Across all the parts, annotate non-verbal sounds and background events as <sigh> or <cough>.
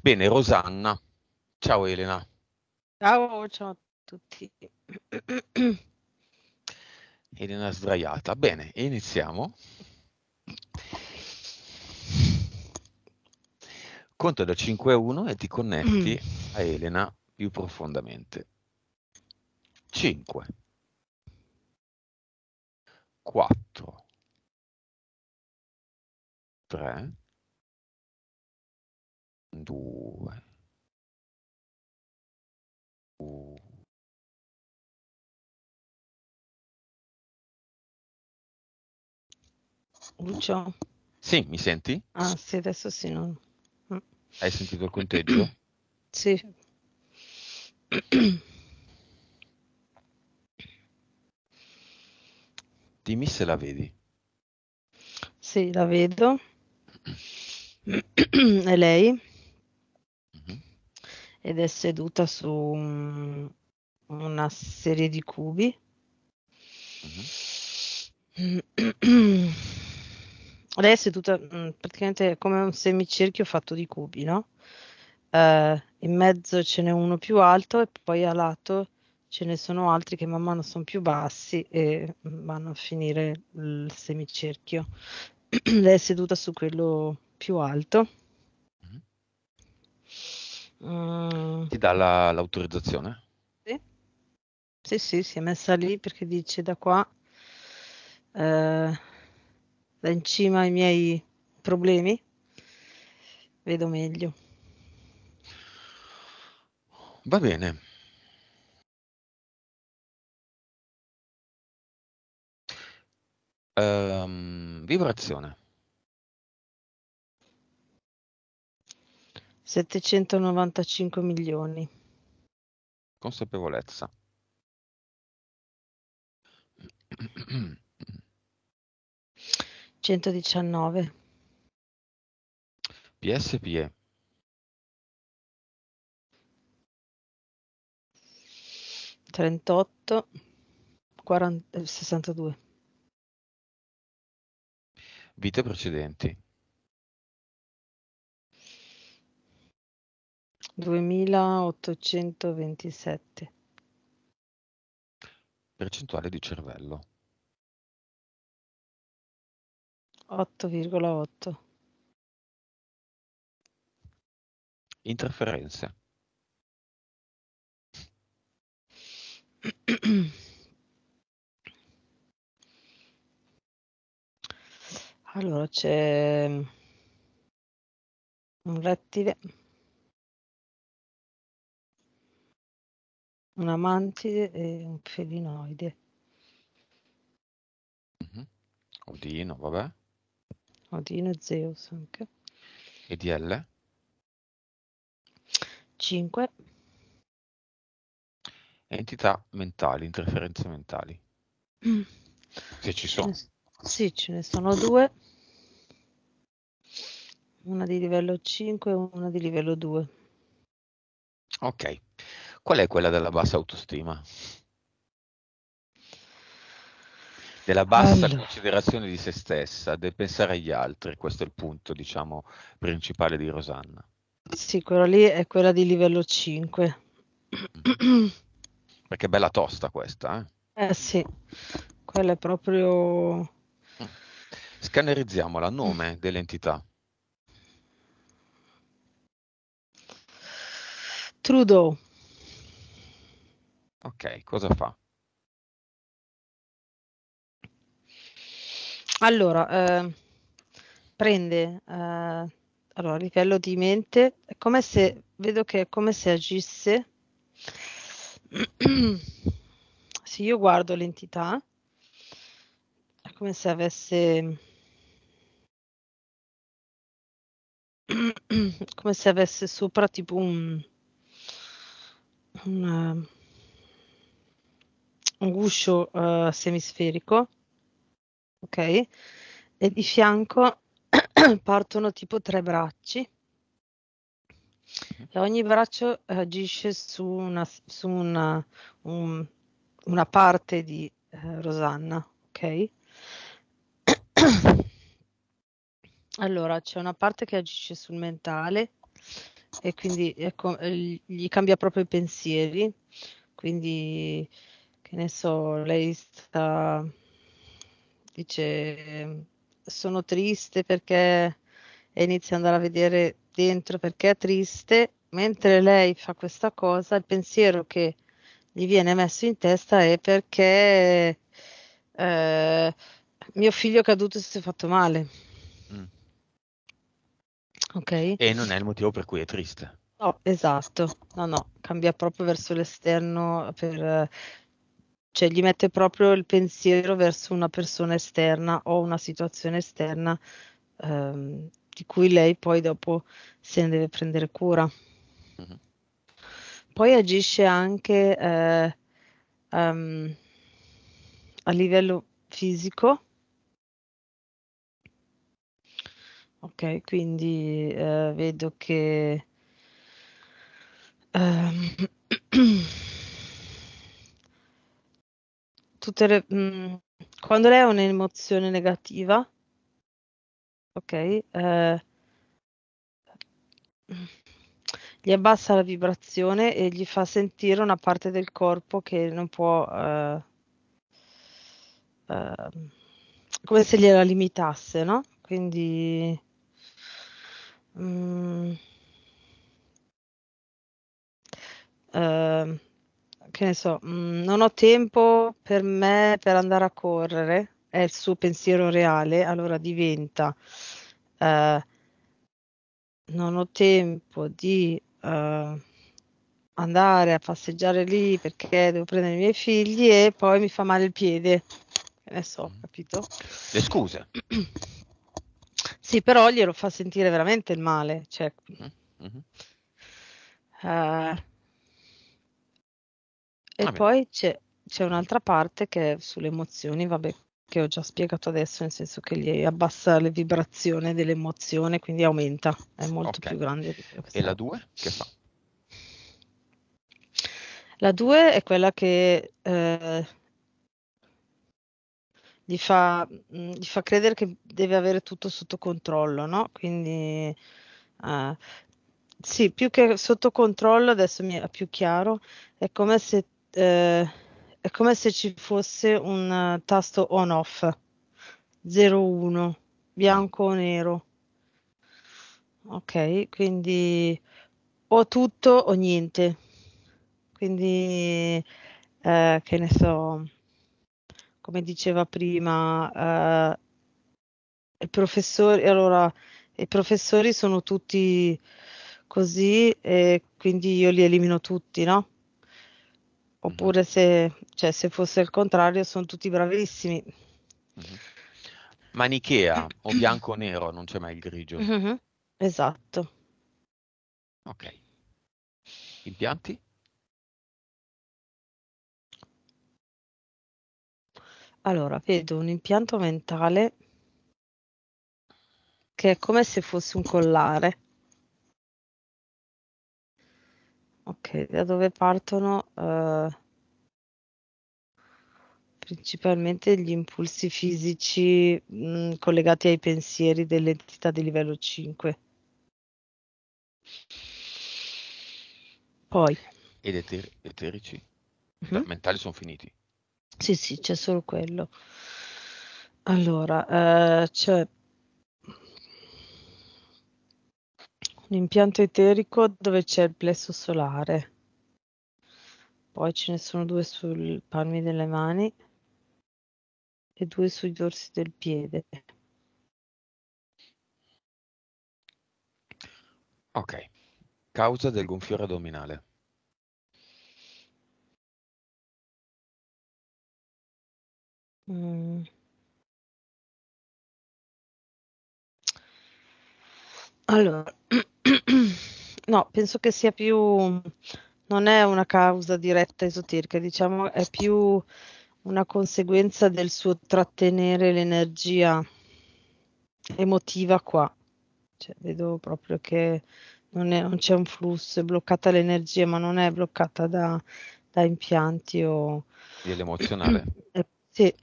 Bene, Rosanna. Ciao Elena. Ciao, ciao a tutti. <clears throat> Elena sdraiata. Bene, iniziamo. Conto da 5 a 1 e ti connetti <clears throat> a Elena più profondamente. 5 4 3 due, Lucio? Sì, mi senti? Ah, sì, adesso sì. Non... Mm. Hai sentito il conteggio? <clears throat> sì. <clears throat> Dimmi se la vedi. Sì, la vedo. E <clears throat> lei? ed è seduta su un, una serie di cubi. Mm-hmm. <clears throat> Lei è seduta mm, praticamente come un semicerchio fatto di cubi, no? Eh, in mezzo ce n'è uno più alto e poi a lato ce ne sono altri che man mano sono più bassi e vanno a finire il semicerchio. <clears throat> Lei è seduta su quello più alto Mm. Ti dà la, l'autorizzazione? Sì. sì, sì, si è messa lì perché dice da qua, eh, da in cima ai miei problemi, vedo meglio. Va bene. Um, vibrazione. 795 milioni. Consapevolezza. Centodiciannove. PSPE. Trentotto. Eh, sessantadue. Vite precedenti. 2827. Percentuale di cervello. 8,8. Interferenze. Allora c'è mm, un rettile. una mantide e un felinoide. Mm-hmm. Odino, vabbè. Odino e Zeus anche. E di L? 5. Entità mentali, interferenze mentali. <clears throat> Se ci sono. Sì, ce ne sono due. Una di livello 5 e una di livello 2. Ok. Qual è quella della bassa autostima? Della bassa allora. considerazione di se stessa, del pensare agli altri, questo è il punto, diciamo, principale di Rosanna. Sì, quella lì è quella di livello 5. Mm. Perché è bella tosta questa, eh? Eh sì, quella è proprio... Mm. Scannerizziamola, nome dell'entità. Trudeau. Ok, cosa fa? Allora, eh, prende, eh, allora, a livello di mente, è come se, vedo che è come se agisse, <clears throat> se io guardo l'entità, è come se avesse, <clears throat> come se avesse sopra tipo un, un un guscio uh, semisferico, ok? E di fianco <clears throat> partono tipo tre bracci e ogni braccio agisce su una, su una, un, una parte di uh, Rosanna, ok? <clears throat> Allora, c'è una parte che agisce sul mentale e quindi ecco, gli cambia proprio i pensieri, quindi che ne so, lei sta, dice, sono triste perché e inizia ad andare a vedere dentro perché è triste, mentre lei fa questa cosa, il pensiero che gli viene messo in testa è perché eh, mio figlio è caduto e si è fatto male. Mm. Ok? E non è il motivo per cui è triste. No, esatto, no, no, cambia proprio verso l'esterno per cioè gli mette proprio il pensiero verso una persona esterna o una situazione esterna ehm, di cui lei poi dopo se ne deve prendere cura. Mm-hmm. Poi agisce anche eh, um, a livello fisico. Ok, quindi eh, vedo che... Um, <clears throat> tutte le... Mh, mm, quando lei ha un'emozione negativa, ok, eh, gli abbassa la vibrazione e gli fa sentire una parte del corpo che non può... Eh, eh, come se gliela limitasse, no? Quindi... Mh, mm, eh, Uh, che ne so, mh, mm, non ho tempo per me per andare a correre, è il suo pensiero reale, allora diventa eh, non ho tempo di eh, andare a passeggiare lì perché devo prendere i miei figli e poi mi fa male il piede. Che ne so, mm. capito? Le scuse. <clears throat> sì, però glielo fa sentire veramente il male. Cioè, mm-hmm. eh, e ah, poi c'è, c'è, un'altra parte che è sulle emozioni, vabbè, che ho già spiegato adesso, nel senso che gli abbassa le vibrazioni dell'emozione, quindi aumenta, è molto okay. più grande. e la 2 che fa? La 2 è quella che eh, gli fa, mm, gli fa, credere che deve avere tutto sotto controllo, no? Quindi uh, sì, più che sotto controllo, adesso mi è più chiaro, è come se eh, è come se ci fosse un eh, tasto on off 0 1 bianco o nero ok quindi o tutto o niente quindi eh, che ne so come diceva prima eh, i professori allora i professori sono tutti così e quindi io li elimino tutti no Mm-hmm. Oppure se, cioè, se fosse il contrario, sono tutti bravissimi. Mm-hmm. Manichea o bianco o nero, non c'è mai il grigio. Mm-hmm. Esatto. Ok. Impianti? Allora, vedo un impianto mentale che è come se fosse un collare. Ok, da dove partono eh, principalmente gli impulsi fisici mh, mm, collegati ai pensieri dell'entità di livello 5. Poi. Ed eteri- eterici? Mm-hmm. Mentali sono finiti. Sì, sì, c'è solo quello. Allora, eh, c'è l'impianto eterico dove c'è il plesso solare. Poi ce ne sono due sui palmi delle mani e due sui dorsi del piede. Ok. Causa del gonfiore addominale. Mm. Allora, <clears throat> no, penso che sia più, non è una causa diretta esoterica, diciamo, è più una conseguenza del suo trattenere l'energia emotiva qua. Cioè, vedo proprio che non, è, non, c'è un flusso, è bloccata l'energia, ma non è bloccata da, da impianti o... Dell'emozionale? <clears throat> eh, sì.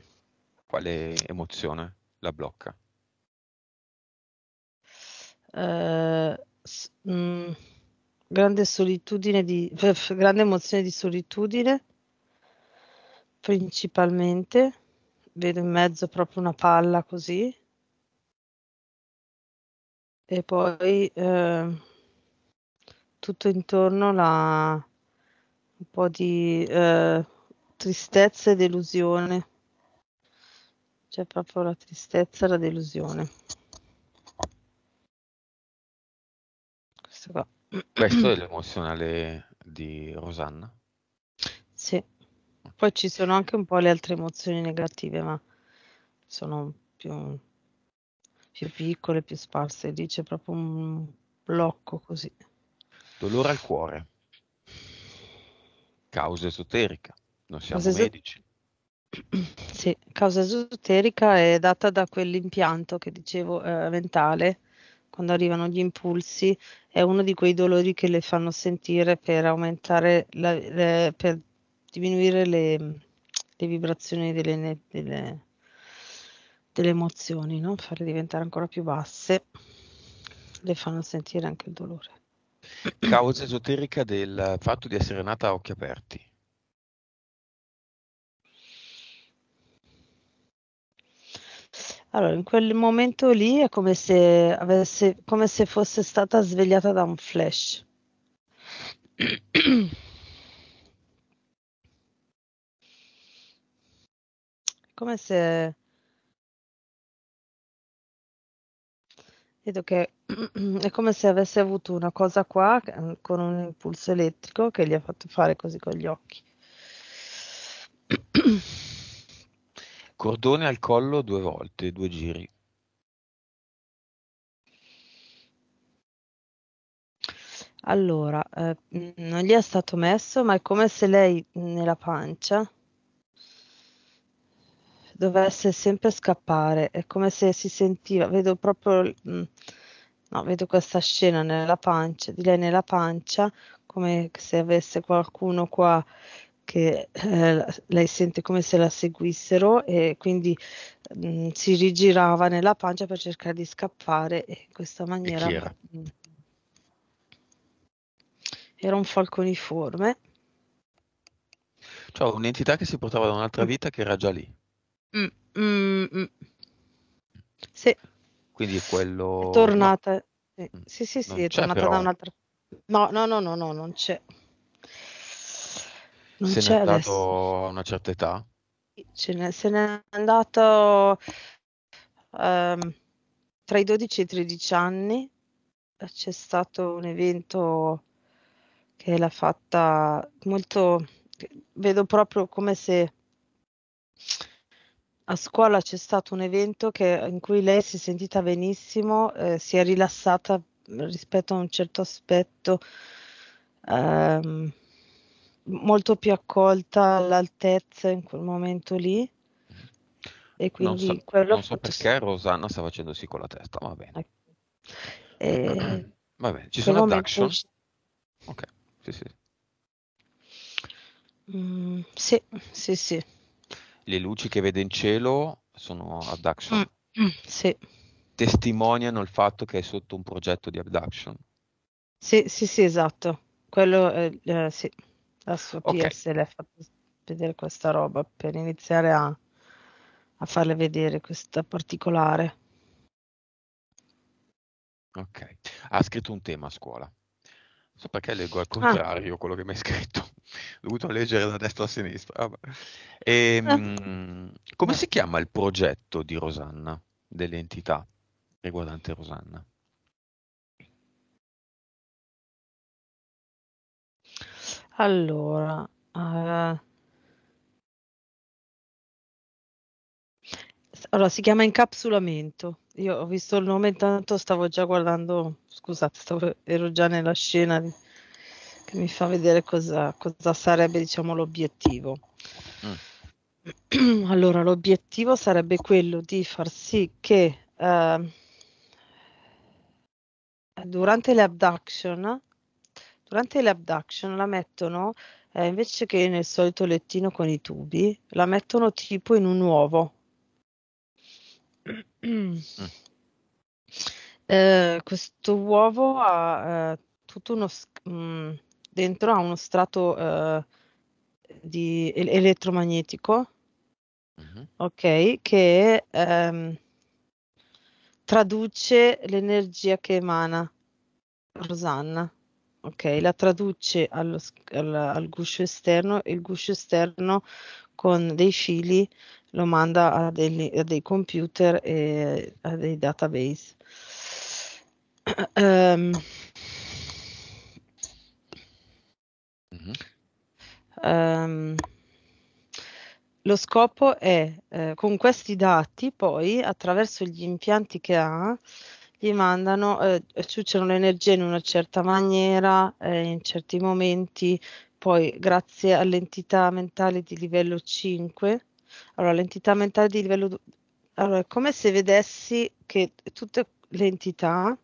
Quale emozione la blocca? eh, mh, mm, grande solitudine di <laughs> grande emozione di solitudine principalmente vedo in mezzo proprio una palla così e poi eh, tutto intorno la un po' di eh, tristezza e delusione c'è proprio la tristezza e la delusione sarà. Questo è <clears throat> l'emozionale di Rosanna. Sì. Poi ci sono anche un po' le altre emozioni negative, ma sono più, più piccole, più sparse. Dice proprio un blocco così. Dolore al cuore. Causa esoterica. Non siamo causa medici. Es- <clears throat> sì, causa esoterica è data da quell'impianto che dicevo eh, mentale. Quando arrivano gli impulsi è uno di quei dolori che le fanno sentire per aumentare, la, le, per diminuire le, le vibrazioni delle, delle, delle emozioni, no? farle diventare ancora più basse, le fanno sentire anche il dolore. Causa esoterica del fatto di essere nata a occhi aperti. Allora, in quel momento lì è come se, avesse, come se fosse stata svegliata da un flash. come se vedo che <clears throat> è come se avesse avuto una cosa qua mm, con un impulso elettrico che gli ha fatto fare così con gli occhi. <clears throat> Cordone al collo due volte, due giri. Allora, eh, non gli è stato messo, ma è come se lei mhmm, nella pancia dovesse sempre scappare, è come se si sentiva, vedo proprio, mh, mhmm, no, vedo questa scena nella pancia, di lei nella pancia, come se avesse qualcuno qua che eh, lei sente come se la seguissero e quindi mh, mm, si rigirava nella pancia per cercare di scappare e in questa maniera era? Mh, mm, era? un falconiforme. Cioè un'entità che si portava da un'altra mm. vita che era già lì. Mm, mm, mm. Sì. Quindi quello... È tornata. No. Sì, sì, sì, sì è tornata però. da un'altra... No, no, no, no, no, non c'è. Non se n'è andato a una certa età? Ne, se n'è andato um, tra i 12 e i 13 anni. Eh, c'è stato un evento che l'ha fatta molto. Vedo proprio come se a scuola c'è stato un evento che, in cui lei si è sentita benissimo, eh, si è rilassata rispetto a un certo aspetto. Um, molto più accolta all'altezza in quel momento lì. E quindi non so, quello non so perché si... Rosanna sta facendo sì con la testa, va bene. E... Eh, <clears throat> va bene, ci sono adduction? Momento... Ok, sì sì. Mm, sì, sì, sì. Le luci che vede in cielo sono abduction? Mm, mm, sì. Testimoniano il fatto che è sotto un progetto di abduction? Sì, sì, sì, esatto. Quello, eh, eh sì la sua okay. PS le ha fatto vedere questa roba per iniziare a, a farle vedere questa particolare. Ok, ha scritto un tema a scuola. Non so perché leggo al ah. contrario ah. quello che mi hai scritto. Ho dovuto leggere da destra a sinistra. E, ehm, ah. come si chiama il progetto di Rosanna, dell'entità riguardante Rosanna? Allora, ehm allora si chiama incapsulamento. Io ho visto il nome, intanto stavo già guardando scusate, stavo ero già nella scena di che mi fa vedere cosa cosa sarebbe, diciamo, l'obiettivo. Mh. Mm. <clears throat> Allora, l'obiettivo sarebbe quello di far sì che, ehm durante le abduction durante le abduction la mettono eh, invece che nel solito lettino con i tubi, la mettono tipo in un uovo. Mm. Eh, questo uovo ha eh, tutto uno mh, mm, dentro ha uno strato eh, di el- elettromagnetico, mm-hmm. ok, che ehm, traduce l'energia che emana Rosanna ok? La traduce allo, al, al guscio esterno e il guscio esterno con dei fili lo manda a, degli, a dei computer e a dei database. Um, mm-hmm. um, lo scopo è eh, con questi dati poi attraverso gli impianti che ha gli mandano, eh, le energie in una certa maniera, eh, in certi momenti, poi grazie all'entità mentale di livello 5, allora l'entità mentale di livello 2, allora è come se vedessi che tutte le entità,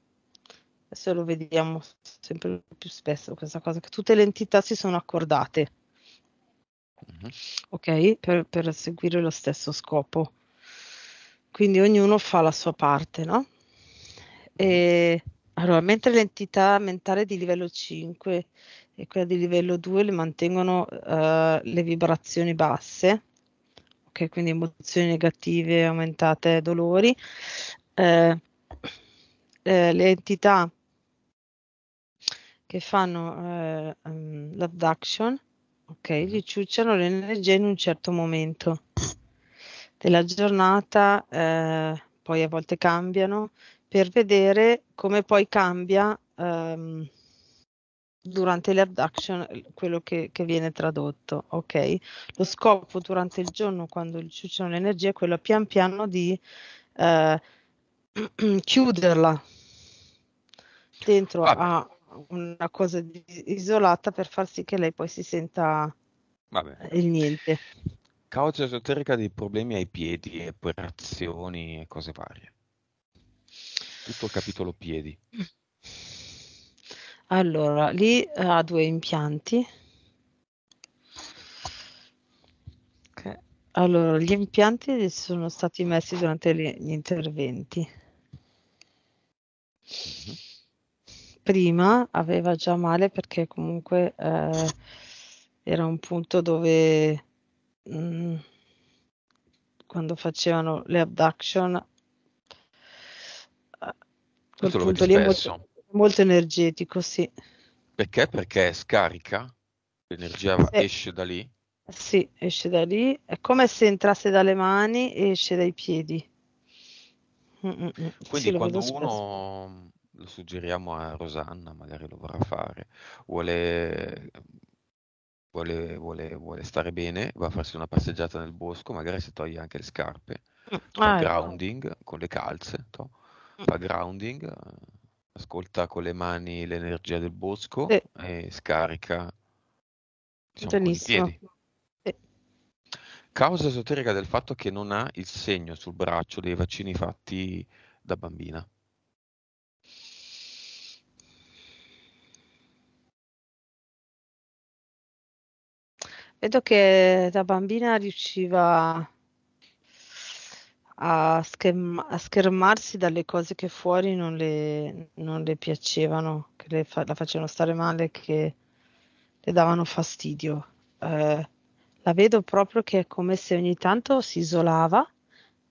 adesso lo vediamo sempre più spesso questa cosa, che tutte le entità si sono accordate, mm-hmm. ok, per, per seguire lo stesso scopo. Quindi ognuno fa la sua parte, no? E, allora, mentre l'entità mentale di livello 5 e quella di livello 2 le mantengono uh, le vibrazioni basse, okay, quindi emozioni negative aumentate, dolori, eh, eh, le entità che fanno eh, um, l'abduction, ok, gli ciucciano l'energia in un certo momento della giornata, eh, poi a volte cambiano, per vedere come poi cambia um, durante le abduction quello che, che, viene tradotto. Ok, lo scopo durante il giorno, quando ci sono le energie, è quello pian piano di uh, <clears throat> chiuderla dentro a una cosa isolata per far sì che lei poi si senta Vabbè. il niente. Causa esoterica dei problemi ai piedi, operazioni e cose varie tutto il capitolo piedi? Allora, lì eh, ha due impianti. Okay. Allora, gli impianti sono stati messi durante gli interventi. Mhm. Prima aveva già male perché comunque eh, era un punto dove mh, mm, quando facevano le abduction questo Quel punto lì è molto, energetico, sì. Perché? Perché scarica, l'energia sì. esce da lì? Sì, esce da lì, è come se entrasse dalle mani e esce dai piedi. Mm-mm. Quindi sì, quando uno, lo suggeriamo a Rosanna, magari lo vorrà fare, vuole Vuole, vuole, vuole, stare bene, va a farsi una passeggiata nel bosco, magari si toglie anche le scarpe, mm. ah, esatto. grounding no. con le calze, to fa grounding, ascolta con le mani l'energia del bosco sì. e scarica diciamo, i piedi. Causa esoterica del fatto che non ha il segno sul braccio dei vaccini fatti da bambina. Vedo che da bambina riusciva a, scherma- a schermarsi dalle cose che fuori non le, non le piacevano, che le fa- la facevano stare male, che le davano fastidio. Eh, la vedo proprio che è come se ogni tanto si isolava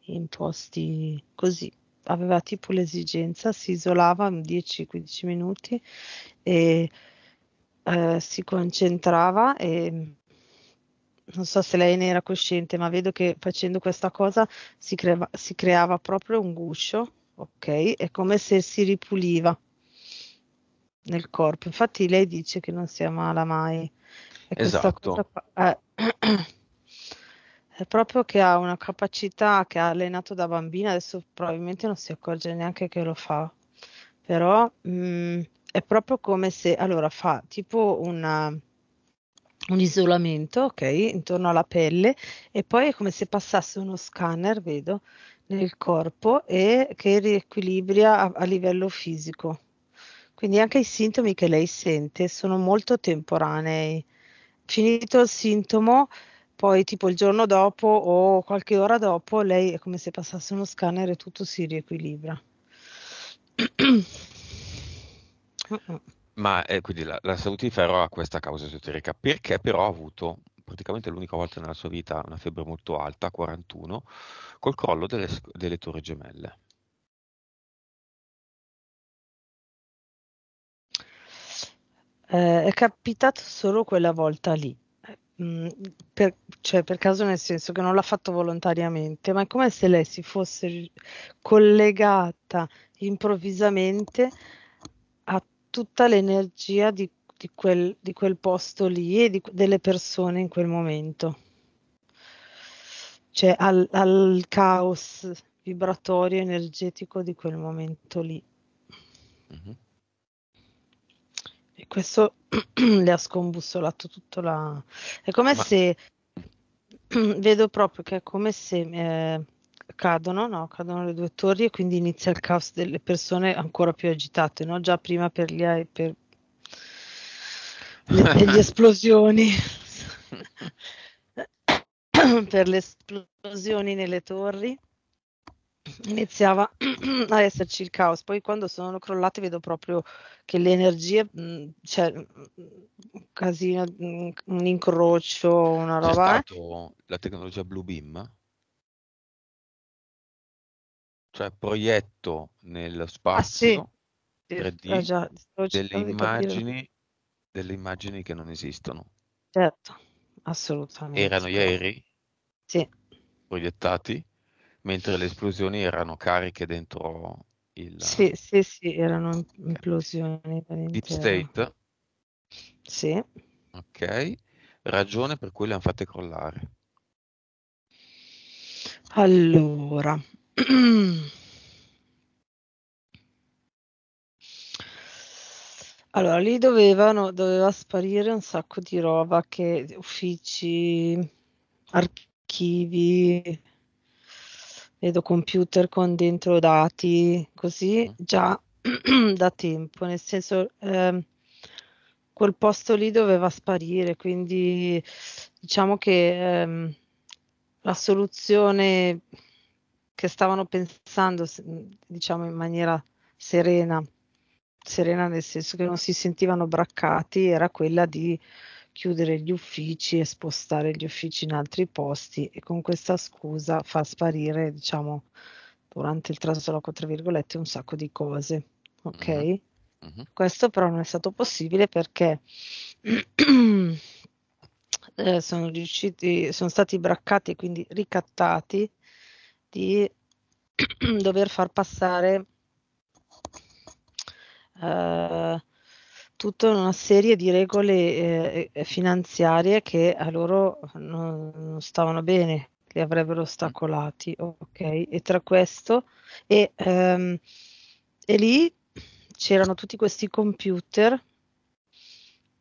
in posti così. Aveva tipo l'esigenza, si isolava 10-15 minuti e eh, si concentrava e non so se lei ne era cosciente, ma vedo che facendo questa cosa si, crea, si creava proprio un guscio, ok? È come se si ripuliva nel corpo. Infatti lei dice che non si ammala mai. È esatto. Qua, eh, <clears throat> è proprio che ha una capacità che ha allenato da bambina, adesso probabilmente non si accorge neanche che lo fa, però mh, mm, è proprio come se, allora fa tipo una un isolamento, ok, intorno alla pelle e poi è come se passasse uno scanner, vedo, nel corpo e che riequilibra a, a livello fisico. Quindi anche i sintomi che lei sente sono molto temporanei. Finito il sintomo, poi tipo il giorno dopo o qualche ora dopo, lei è come se passasse uno scanner e tutto si riequilibra. <clears throat> Ma eh, quindi la, la, salute di Ferro ha questa causa esoterica, perché però ha avuto praticamente l'unica volta nella sua vita una febbre molto alta, 41, col crollo delle, delle torri gemelle. Eh, è capitato solo quella volta lì, mm, per, cioè per caso nel senso che non l'ha fatto volontariamente, ma è come se lei si fosse collegata improvvisamente tutta l'energia di, di, quel, di quel, posto lì e di, delle persone in quel momento. Cioè al, al caos vibratorio energetico di quel momento lì. Mm-hmm. E questo <clears throat> le ha scombussolato tutto la... È come Ma... se... <clears throat> vedo proprio che è come se... Eh, cadono, no? cadono le due torri e quindi inizia il caos delle persone ancora più agitate, no? già prima per, gli, per le, per <laughs> esplosioni. <coughs> per le esplosioni nelle torri iniziava a esserci il caos. Poi quando sono crollate vedo proprio che le energie, mm, cioè, mm, un casino, mm, un incrocio, una roba. C'è eh. la tecnologia Blue Beam? cioè proietto nello spazio ah, sì. 3D eh, già, delle, immagini, delle immagini che non esistono. Certo, assolutamente. Erano ieri sì. proiettati, mentre le esplosioni erano cariche dentro il... Sì, sì, sì, erano implosioni. Deep State? Sì. Ok, ragione per cui le hanno fatte crollare. Allora, <clears throat> Allora, lì dovevano, doveva sparire un sacco di roba che uffici, archivi, vedo computer con dentro dati, così mm. già <clears throat> da tempo, nel senso eh, quel posto lì doveva sparire, quindi diciamo che eh, la soluzione che stavano pensando, diciamo, in maniera serena, serena nel senso che non si sentivano braccati, era quella di chiudere gli uffici e spostare gli uffici in altri posti e con questa scusa fa sparire, diciamo, durante il trasloco, tra virgolette, un sacco di cose. Ok? Mm-hmm. mm-hmm. Questo però non è stato possibile perché <clears throat> eh, sono, riusciti, sono stati braccati, e quindi ricattati di <clears throat> dover far passare eh, tutta una serie di regole eh, finanziarie che a loro non, non, stavano bene, li avrebbero ostacolati, ok? E tra questo e, ehm, e lì c'erano tutti questi computer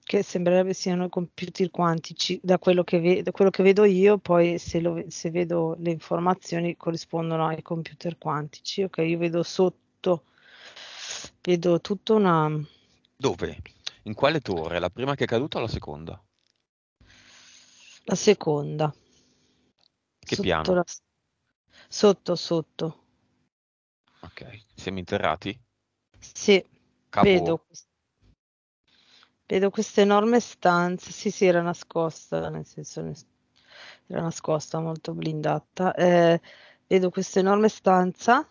che sembrerebbe siano computer quantici, da quello che, ve- da quello che vedo io, poi se, lo, se, vedo le informazioni corrispondono ai computer quantici, ok, io vedo sotto, vedo tutta una... Dove? In quale torre? La prima che è caduta o la seconda? La seconda. Che sotto piano? La... Sotto, sotto. Ok, siamo interrati? Sì, Capo... vedo questo Vedo questa enorme stanza. Sì, sì, era nascosta, nel senso era nascosta, molto blindata. Eh, vedo questa enorme stanza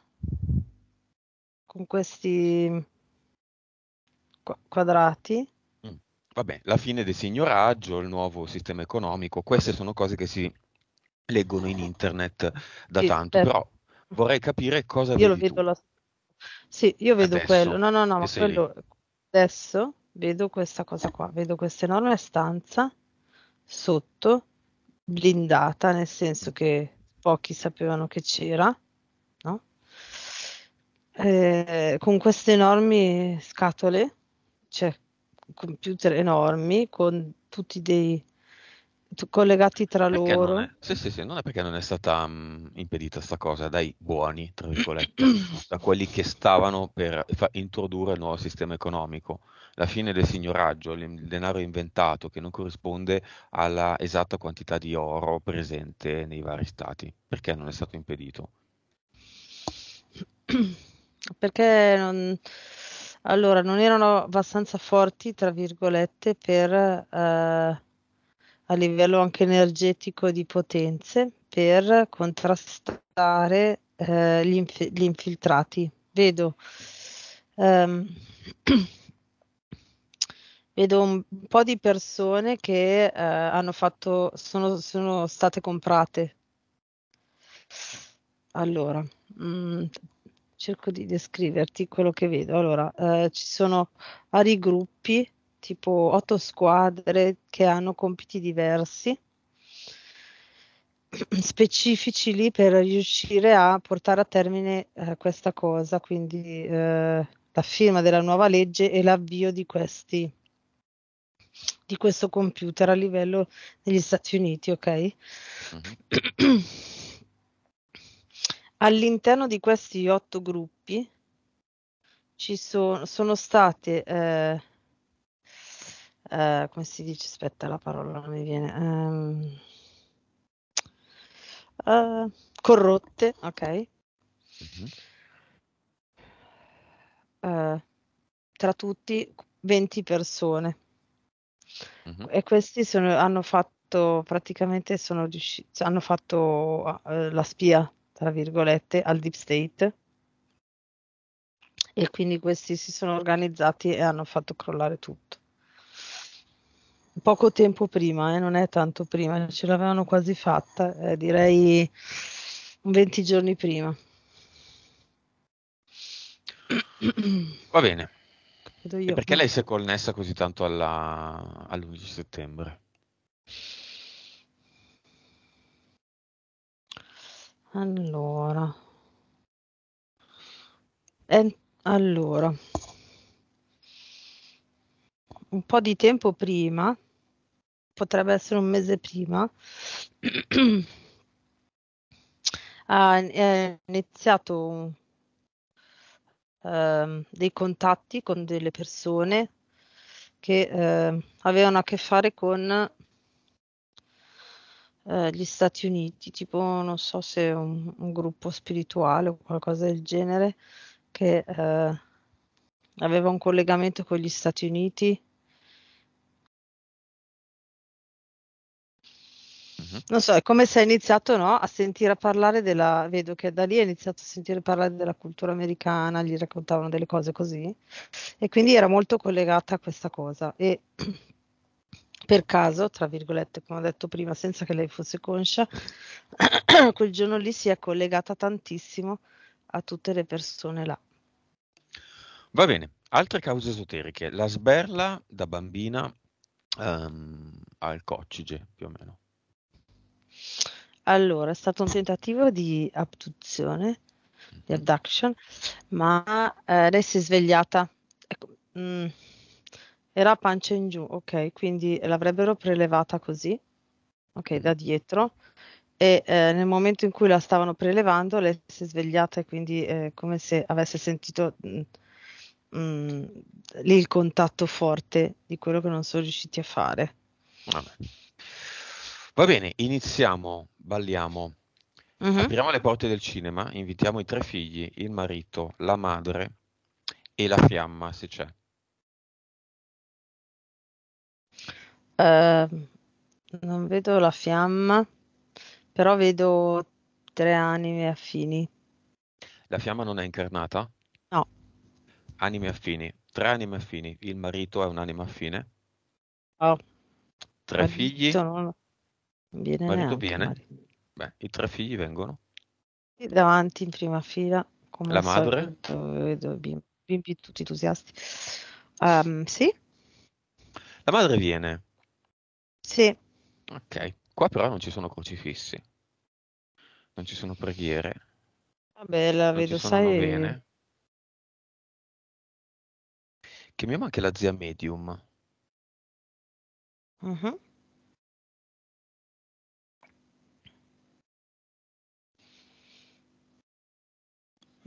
con questi quadrati. Mm. Vabbè, la fine del signoraggio, il nuovo sistema economico, queste sono cose che si leggono in internet da sì, tanto, certo. però vorrei capire cosa io vedi lo vedo la... Sì, io vedo adesso, quello. No, no, no, ma quello lì. adesso vedo questa cosa qua, vedo questa enorme stanza sotto, blindata, nel senso che pochi sapevano che c'era, no? eh, con queste enormi scatole, cioè computer enormi, con tutti dei collegati tra perché loro. È, sì, sì, sì, non è perché non è stata mh, impedita sta cosa dai buoni, tra virgolette, <clears throat> da quelli che stavano per fa- introdurre il nuovo sistema economico. La fine del signoraggio, il denaro inventato che non corrisponde alla esatta quantità di oro presente nei vari stati. Perché non è stato impedito? <clears throat> perché non... Allora, non erano abbastanza forti, tra virgolette, per... Uh a livello anche energetico di potenze per contrastare eh, gli, inf- gli, infiltrati. Vedo, um, <clears throat> vedo un po' di persone che eh, hanno fatto, sono, sono, state comprate. Allora, mh, mm, cerco di descriverti quello che vedo. Allora, eh, ci sono vari gruppi tipo otto squadre che hanno compiti diversi <clears throat> specifici lì per riuscire a portare a termine eh, questa cosa, quindi eh, la firma della nuova legge e l'avvio di, questi, di questo computer a livello degli Stati Uniti, ok? Uh-huh. All'interno di questi otto gruppi ci sono, sono state eh, eh, come si dice, aspetta la parola non mi viene, um, uh, corrotte, ok? Mm-hmm. Uh, tra tutti 20 persone. Mm-hmm. E questi sono, hanno fatto praticamente sono riusciti, hanno fatto uh, la spia, tra virgolette, al deep state. E quindi questi si sono organizzati e hanno fatto crollare tutto poco tempo prima, eh, non è tanto prima, ce l'avevano quasi fatta, eh, direi 20 giorni prima. <clears throat> Va bene. perché lei si è connessa così tanto alla, all'11 settembre? Allora. Eh, allora. Un po' di tempo prima potrebbe essere un mese prima, <clears throat> ha eh, iniziato eh, dei contatti con delle persone che eh, avevano a che fare con eh, gli Stati Uniti, tipo non so se un, un, gruppo spirituale o qualcosa del genere che eh, aveva un collegamento con gli Stati Uniti Mm-hmm. Non so, è come se hai iniziato no, a sentire parlare della, vedo che da lì hai iniziato a sentire parlare della cultura americana, gli raccontavano delle cose così e quindi era molto collegata a questa cosa e <clears throat> per caso, tra virgolette, come ho detto prima, senza che lei fosse conscia, <clears throat> quel giorno lì si è collegata tantissimo a tutte le persone là. Va bene, altre cause esoteriche, la sberla da bambina um, al coccige più o meno. Allora, è stato un tentativo di abduzione, di mm-hmm. abduction, ma eh, lei si è svegliata. Ecco, mh, mm, era pancia in giù, ok, quindi l'avrebbero prelevata così, ok, da mm-hmm. dietro. E eh, nel momento in cui la stavano prelevando, lei si è svegliata e quindi eh, come se avesse sentito mh, mm, mh, mm, lì il contatto forte di quello che non sono riusciti a fare. Vabbè. Va bene, iniziamo, balliamo. Mm-hmm. Apriamo le porte del cinema, invitiamo i tre figli, il marito, la madre e la fiamma, se c'è. Uh, non vedo la fiamma, però vedo tre anime affini. La fiamma non è incarnata? No. Anime affini, tre anime affini. Il marito è un'anima affine? No. Oh. Tre figli? Non... Viene Marito viene? Marito. Beh, i tre figli vengono? Davanti in prima fila. Come La madre? Vedo bimbi, bimbi tutti entusiasti. Um, sì? La madre viene? Sì. Ok, qua però non ci sono crocifissi. Non ci sono preghiere. Vabbè, la non vedo, sai... Novene. Chiamiamo anche la zia medium. Uh-huh.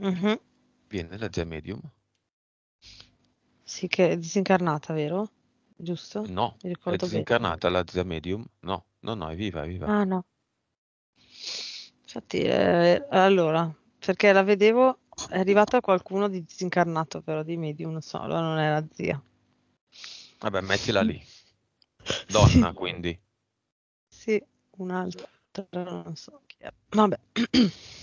Mh-mh. Viene la zia medium. Sì, che è disincarnata, vero? Giusto? No, Mi è ricordo bene. disincarnata la zia medium? No, no, no, è viva, è viva. Ah, no. Infatti, eh, allora, perché la vedevo, è arrivata qualcuno di disincarnato, però di medium, non so, allora non è la zia. Vabbè, mettila lì. <laughs> Donna, quindi. Sì, un'altra, non so chi è. Vabbè. <clears throat>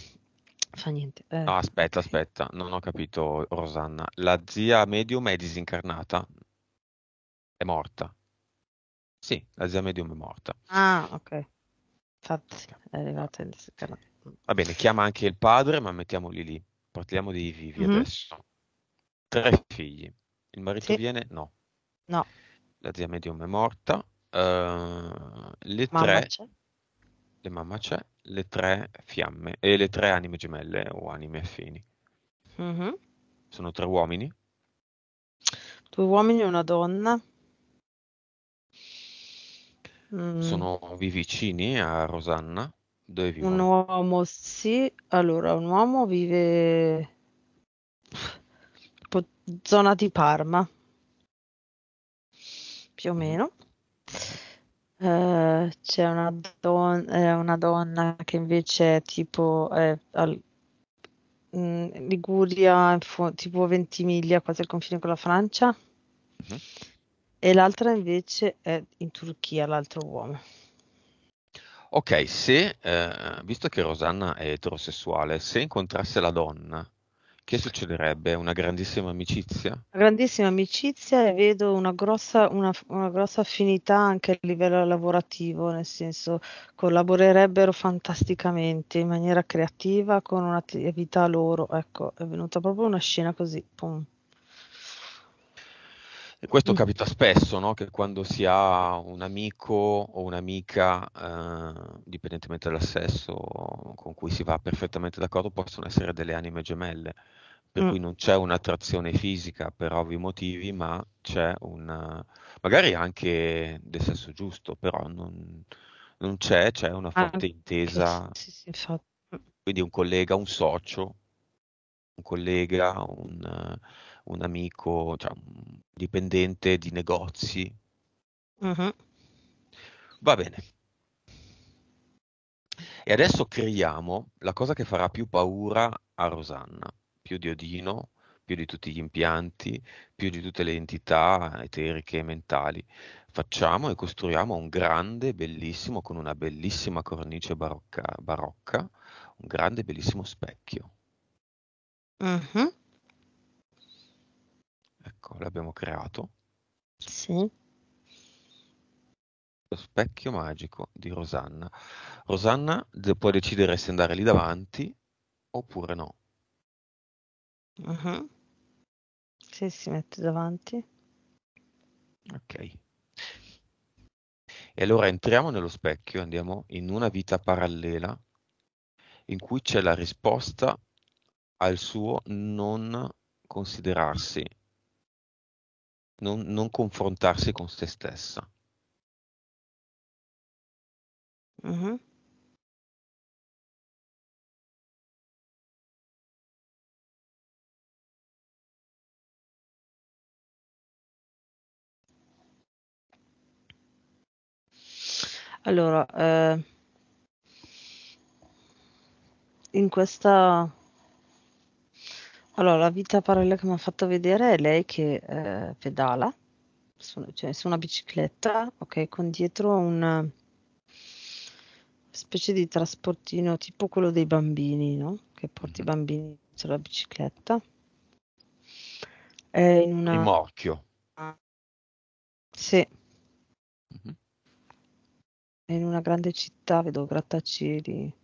Fa niente. Eh. No, aspetta, aspetta, non ho capito, Rosanna. La zia medium è disincarnata? È morta? Sì, la zia medium è morta. Ah, ok. Infatti, è arrivata in disincarnata. Va bene, chiama anche il padre, ma mettiamoli lì. Parliamo dei vivi mm-hmm. adesso. Tre figli. Il marito sì. viene? No. No. La zia medium è morta. Uh, le mamma tre... C'è. Le mamma c'è le tre fiamme e eh, le tre anime gemelle o anime affini. Mm-hmm. Sono tre uomini. Due uomini e una donna. Mm. Sono vi vicini a Rosanna? Dove vivono? Un uomo, sì. Allora, un uomo vive zona di Parma, più o mm. meno. Eh, c'è una, don- eh, una, donna che invece è tipo eh, al- mh, mm, Liguria, fu- tipo Ventimiglia, quasi al confine con la Francia, Mhm. e l'altra invece è in Turchia, l'altro uomo. Ok, se, eh, visto che Rosanna è eterosessuale, se incontrasse la donna che succederebbe? Una grandissima amicizia? Una grandissima amicizia e vedo una grossa, una, una grossa, affinità anche a livello lavorativo, nel senso collaborerebbero fantasticamente in maniera creativa con un'attività loro. Ecco, è venuta proprio una scena così. Pum. E questo mm. capita spesso, no? che quando si ha un amico o un'amica, eh, dipendentemente dal sesso, con cui si va perfettamente d'accordo, possono essere delle anime gemelle, per mm. cui non c'è un'attrazione fisica per ovvi motivi, ma c'è un... magari anche del sesso giusto, però non, non c'è, c'è una ah, forte ah, intesa. Sì, sì, infatti. Mm. Quindi un collega, un socio, un collega, un un amico, cioè un dipendente di negozi. Uh-huh. Va bene. E adesso creiamo la cosa che farà più paura a Rosanna, più di Odino, più di tutti gli impianti, più di tutte le entità eteriche e mentali. Facciamo e costruiamo un grande, bellissimo, con una bellissima cornice barocca, barocca un grande, bellissimo specchio. Uh-huh l'abbiamo creato. Sì. Lo specchio magico di Rosanna. Rosanna può decidere se andare lì davanti oppure no. Uh-huh. Mm-hmm. Se si mette davanti. Ok. E allora entriamo nello specchio, andiamo in una vita parallela in cui c'è la risposta al suo non considerarsi non, non confrontarsi con se stessa. Mm-hmm. Allora, eh, in questa allora, la vita parallela che mi ha fatto vedere è lei che eh, pedala su, cioè, su una bicicletta, ok, con dietro una eh, specie di trasportino tipo quello dei bambini, no? Che porti i mm-hmm. bambini sulla bicicletta. È in una... Il morchio. Ah. Sì. Mm-hmm. È in una grande città, vedo grattacieli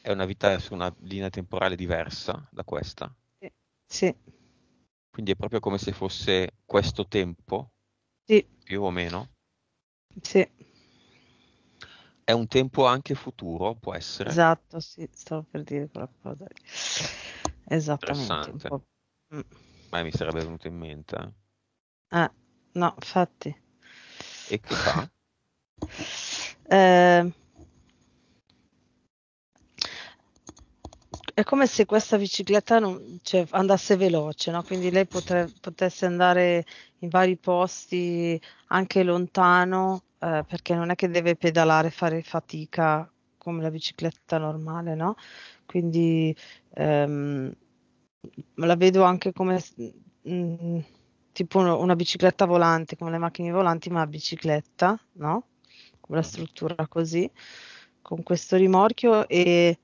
è una vita su una linea temporale diversa da questa. Sì. Quindi è proprio come se fosse questo tempo, sì. più o meno. Sì. È un tempo anche futuro, può essere. Esatto, sì, stavo per dire qualcosa. Esattamente. Mm. Ma mi sarebbe venuto in mente. Eh. Ah, no, infatti. E che fa? <laughs> eh, è come se questa bicicletta non, cioè, andasse veloce, no? quindi lei potre, potesse andare in vari posti anche lontano, eh, perché non è che deve pedalare, fare fatica come la bicicletta normale, no? quindi ehm, la vedo anche come mh, mm, tipo uno, una bicicletta volante, come le macchine volanti, ma bicicletta, no? come la struttura così, con questo rimorchio e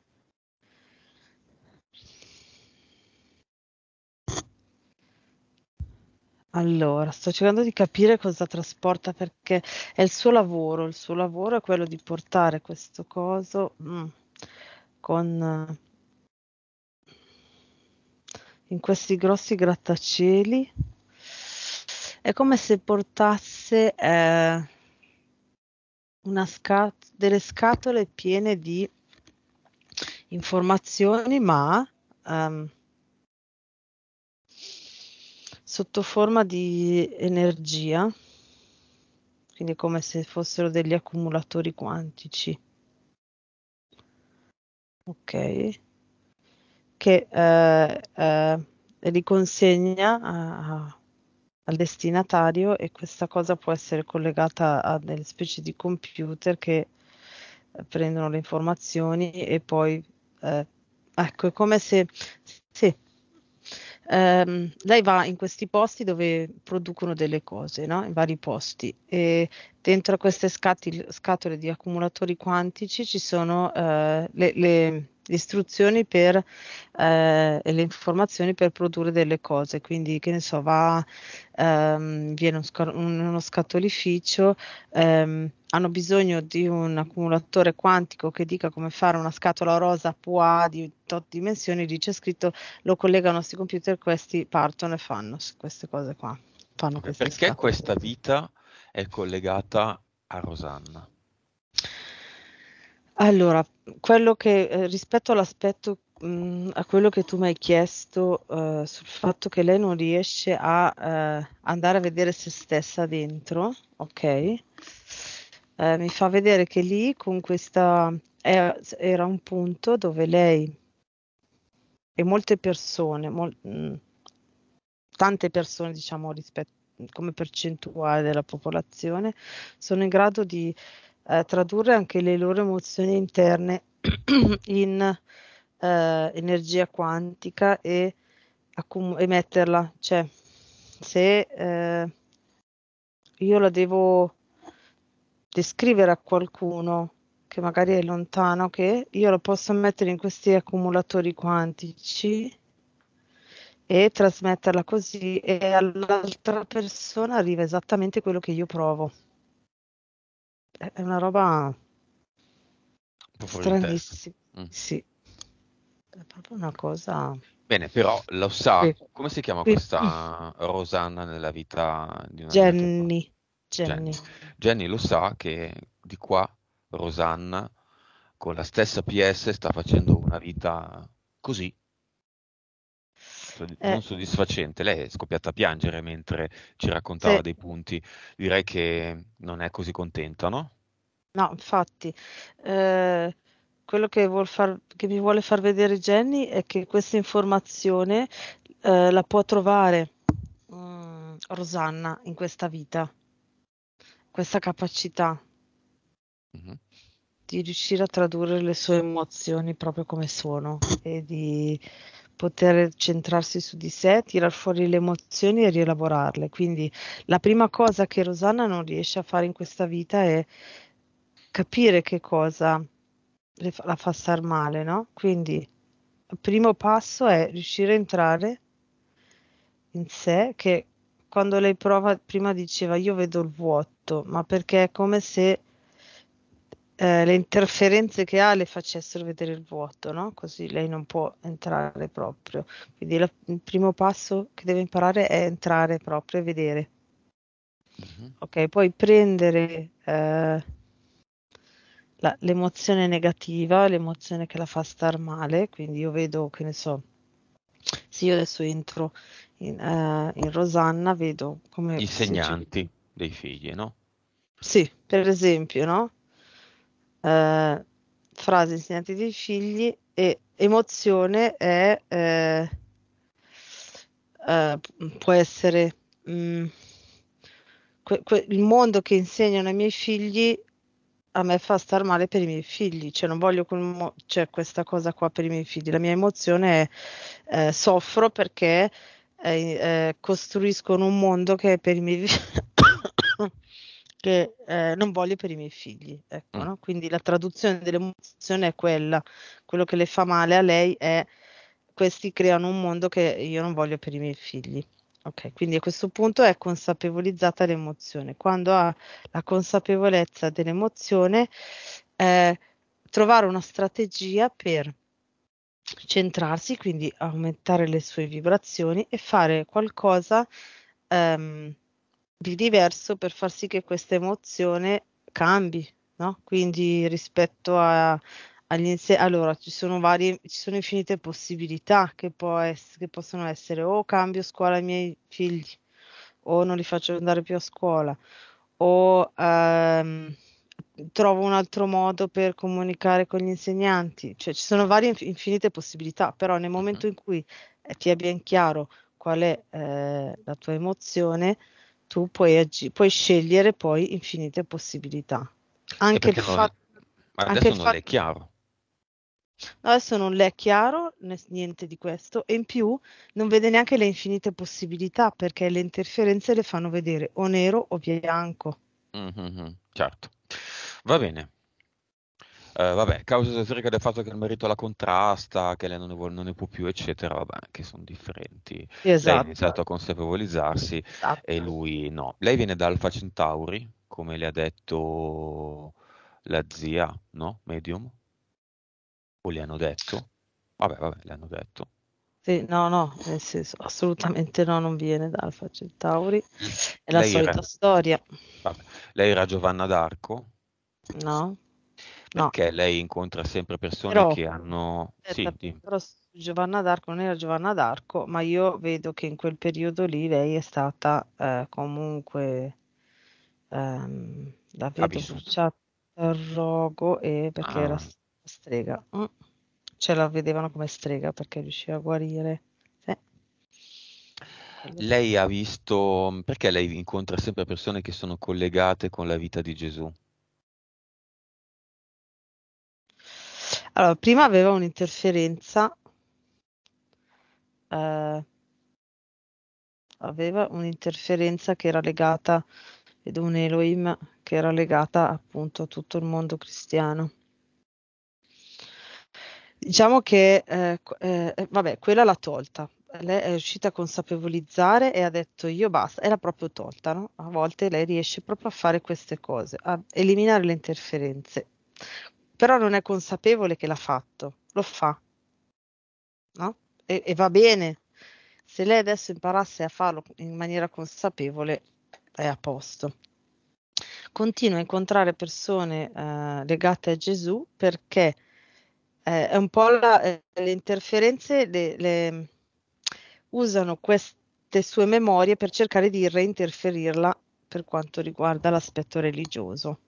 Allora, sto cercando di capire cosa trasporta perché è il suo lavoro, il suo lavoro è quello di portare questo coso, mh, mm, con in questi grossi grattacieli. È come se portasse eh, una scat- delle scatole piene di informazioni, ma ehm, sotto forma di energia, quindi come se fossero degli accumulatori quantici. Ok, che eh, eh, li consegna a, a, al destinatario e questa cosa può essere collegata a delle specie di computer che eh, prendono le informazioni e poi eh, ecco, è come se sì, ehm, lei va in questi posti dove producono delle cose, no? in vari posti, e dentro queste scatole, scatole di accumulatori quantici ci sono eh, le, le le istruzioni per, eh, e le informazioni per produrre delle cose, quindi che ne so, va, ehm, viene uno, scatolificio, ehm, hanno bisogno di un accumulatore quantico che dica come fare una scatola rosa PUA di tot dimensioni, lì c'è scritto, lo collegano a questi computer, questi partono e fanno queste cose qua. Perché scatole. questa vita è collegata a Rosanna? Allora, quello che ehm, rispetto all'aspetto mhmm, a quello che tu mi hai chiesto, uhm, sul fatto che lei non riesce a, ehm, andare a vedere se stessa dentro, ok? ehm, mi fa vedere che lì con questa era era un punto dove lei e molte persone, mol mhmm, tante persone diciamo rispe come percentuale della popolazione, sono in grado di eh, tradurre anche le loro emozioni interne <clears throat> in eh, energia quantica e, accum- e Cioè, se eh, io la devo descrivere a qualcuno che magari è lontano, che io la posso mettere in questi accumulatori quantici e trasmetterla così e all'altra persona arriva esattamente quello che io provo. È, una roba stranissima. Mm. Sì, è proprio una cosa. Bene, però lo sa, sì. come si chiama questa Rosanna nella vita di una Jenny. Jenny. Jenny. Jenny lo sa che di qua Rosanna con la stessa PS sta facendo una vita così eh. non soddisfacente. Lei è scoppiata a piangere mentre ci raccontava sì. dei punti. Direi che non è così contenta, no? No, infatti, eh, quello che, far, che, mi vuole far vedere Jenny è che questa informazione eh, la può trovare mm, Rosanna in questa vita, questa capacità mm-hmm. di riuscire a tradurre le sue emozioni proprio come sono e di poter centrarsi su di sé, tirar fuori le emozioni e rielaborarle. Quindi la prima cosa che Rosanna non riesce a fare in questa vita è capire che cosa la fa star male, no? Quindi il primo passo è riuscire a entrare in sé, che quando lei prova, prima diceva io vedo il vuoto, ma perché è come se eh, le interferenze che ha le facessero vedere il vuoto, no? così lei non può entrare proprio. Quindi la, il primo passo che deve imparare è entrare proprio e vedere. Mhm. Ok, poi prendere eh, la, l'emozione negativa, l'emozione che la fa star male, quindi io vedo che ne so, se io adesso entro in, uh, in Rosanna vedo come... I dei figli, no? Sì, per esempio, no? eh, frasi insegnate dai figli e emozione è, eh, eh, può essere mh, mm, que, que, il mondo che insegnano ai miei figli a me fa star male per i miei figli, cioè non voglio mo- cioè, questa cosa qua per i miei figli, la mia emozione è eh, soffro perché eh, eh, costruiscono un mondo che è per i miei <coughs> figli che eh, non voglio per i miei figli. Ecco, mm. no? Quindi la traduzione dell'emozione è quella, quello che le fa male a lei è questi creano un mondo che io non voglio per i miei figli. Ok, quindi a questo punto è consapevolizzata l'emozione. Quando ha la consapevolezza dell'emozione, eh, trovare una strategia per centrarsi, quindi aumentare le sue vibrazioni e fare qualcosa ehm, di diverso per far sì che questa emozione cambi, no? Quindi rispetto a, agli inse- allora ci sono varie, ci sono infinite possibilità che, può ess- che possono essere o cambio scuola ai miei figli, o non li faccio andare più a scuola, o ehm, trovo un altro modo per comunicare con gli insegnanti, cioè ci sono varie infinite possibilità, però nel momento in cui ti è ben chiaro qual è eh, la tua emozione, tu puoi, agi- puoi scegliere poi infinite possibilità. Anche il fatto... Adesso non fatto... è chiaro. Adesso non le è chiaro né, niente di questo e in più non vede neanche le infinite possibilità perché le interferenze le fanno vedere o nero o bianco. Mm-hmm, certo. Va bene, Uh, vabbè, causa esoterica del fatto che il marito la contrasta, che lei non ne, vuole, non ne può più, eccetera, vabbè, che sono differenti. Esatto. Lei ha esatto. iniziato a consapevolizzarsi esatto. e lui no. Lei viene da Alfa Centauri, come le ha detto la zia, no? Medium? O le hanno detto? Vabbè, vabbè, le hanno detto. Sì, no, no, nel senso, assolutamente no, non viene da Alfa Centauri, è la lei solita era... storia. Vabbè. Lei era Giovanna d'Arco? No perché no. lei incontra sempre persone però, che hanno... Aspetta, sì, però Giovanna d'Arco non era Giovanna d'Arco, ma io vedo che in quel periodo lì lei è stata eh, comunque... Ehm, la vedo bruciata al rogo e perché ah. era strega. Mm. Ce la vedevano come strega perché riusciva a guarire. Lei ha visto, perché lei incontra sempre persone che sono collegate con la vita di Gesù? Allora, prima aveva un'interferenza. Eh, aveva un'interferenza che era legata, ed un Elohim che era legata appunto a tutto il mondo cristiano. Diciamo che, eh, eh, eh, vabbè, quella l'ha tolta, lei è riuscita a consapevolizzare e ha detto io basta, era proprio tolta, no? A volte lei riesce proprio a fare queste cose, a eliminare le interferenze però non è consapevole che l'ha fatto, lo fa. No? E, e va bene. Se lei adesso imparasse a farlo in maniera consapevole, è a posto. Continua a incontrare persone eh, legate a Gesù perché eh, è un po' la, eh, le interferenze le, le, usano queste sue memorie per cercare di reinterferirla per quanto riguarda l'aspetto religioso.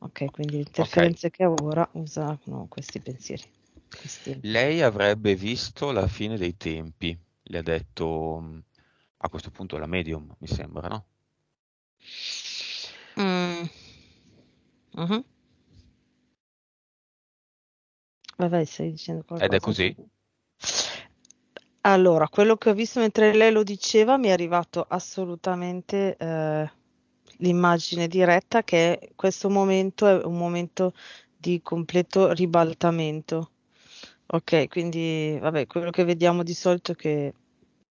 Ok, quindi l'interferenza okay. che ha ora usano questi pensieri. Questi... Lei avrebbe visto la fine dei tempi, le ha detto mm, a questo punto la medium, mi sembra, no? Mm. Uh-huh. Vabbè, stai dicendo qualcosa. Ed è così? Allora, quello che ho visto mentre lei lo diceva mi è arrivato assolutamente... Eh l'immagine diretta che questo momento è un momento di completo ribaltamento. Ok, quindi vabbè, quello che vediamo di solito che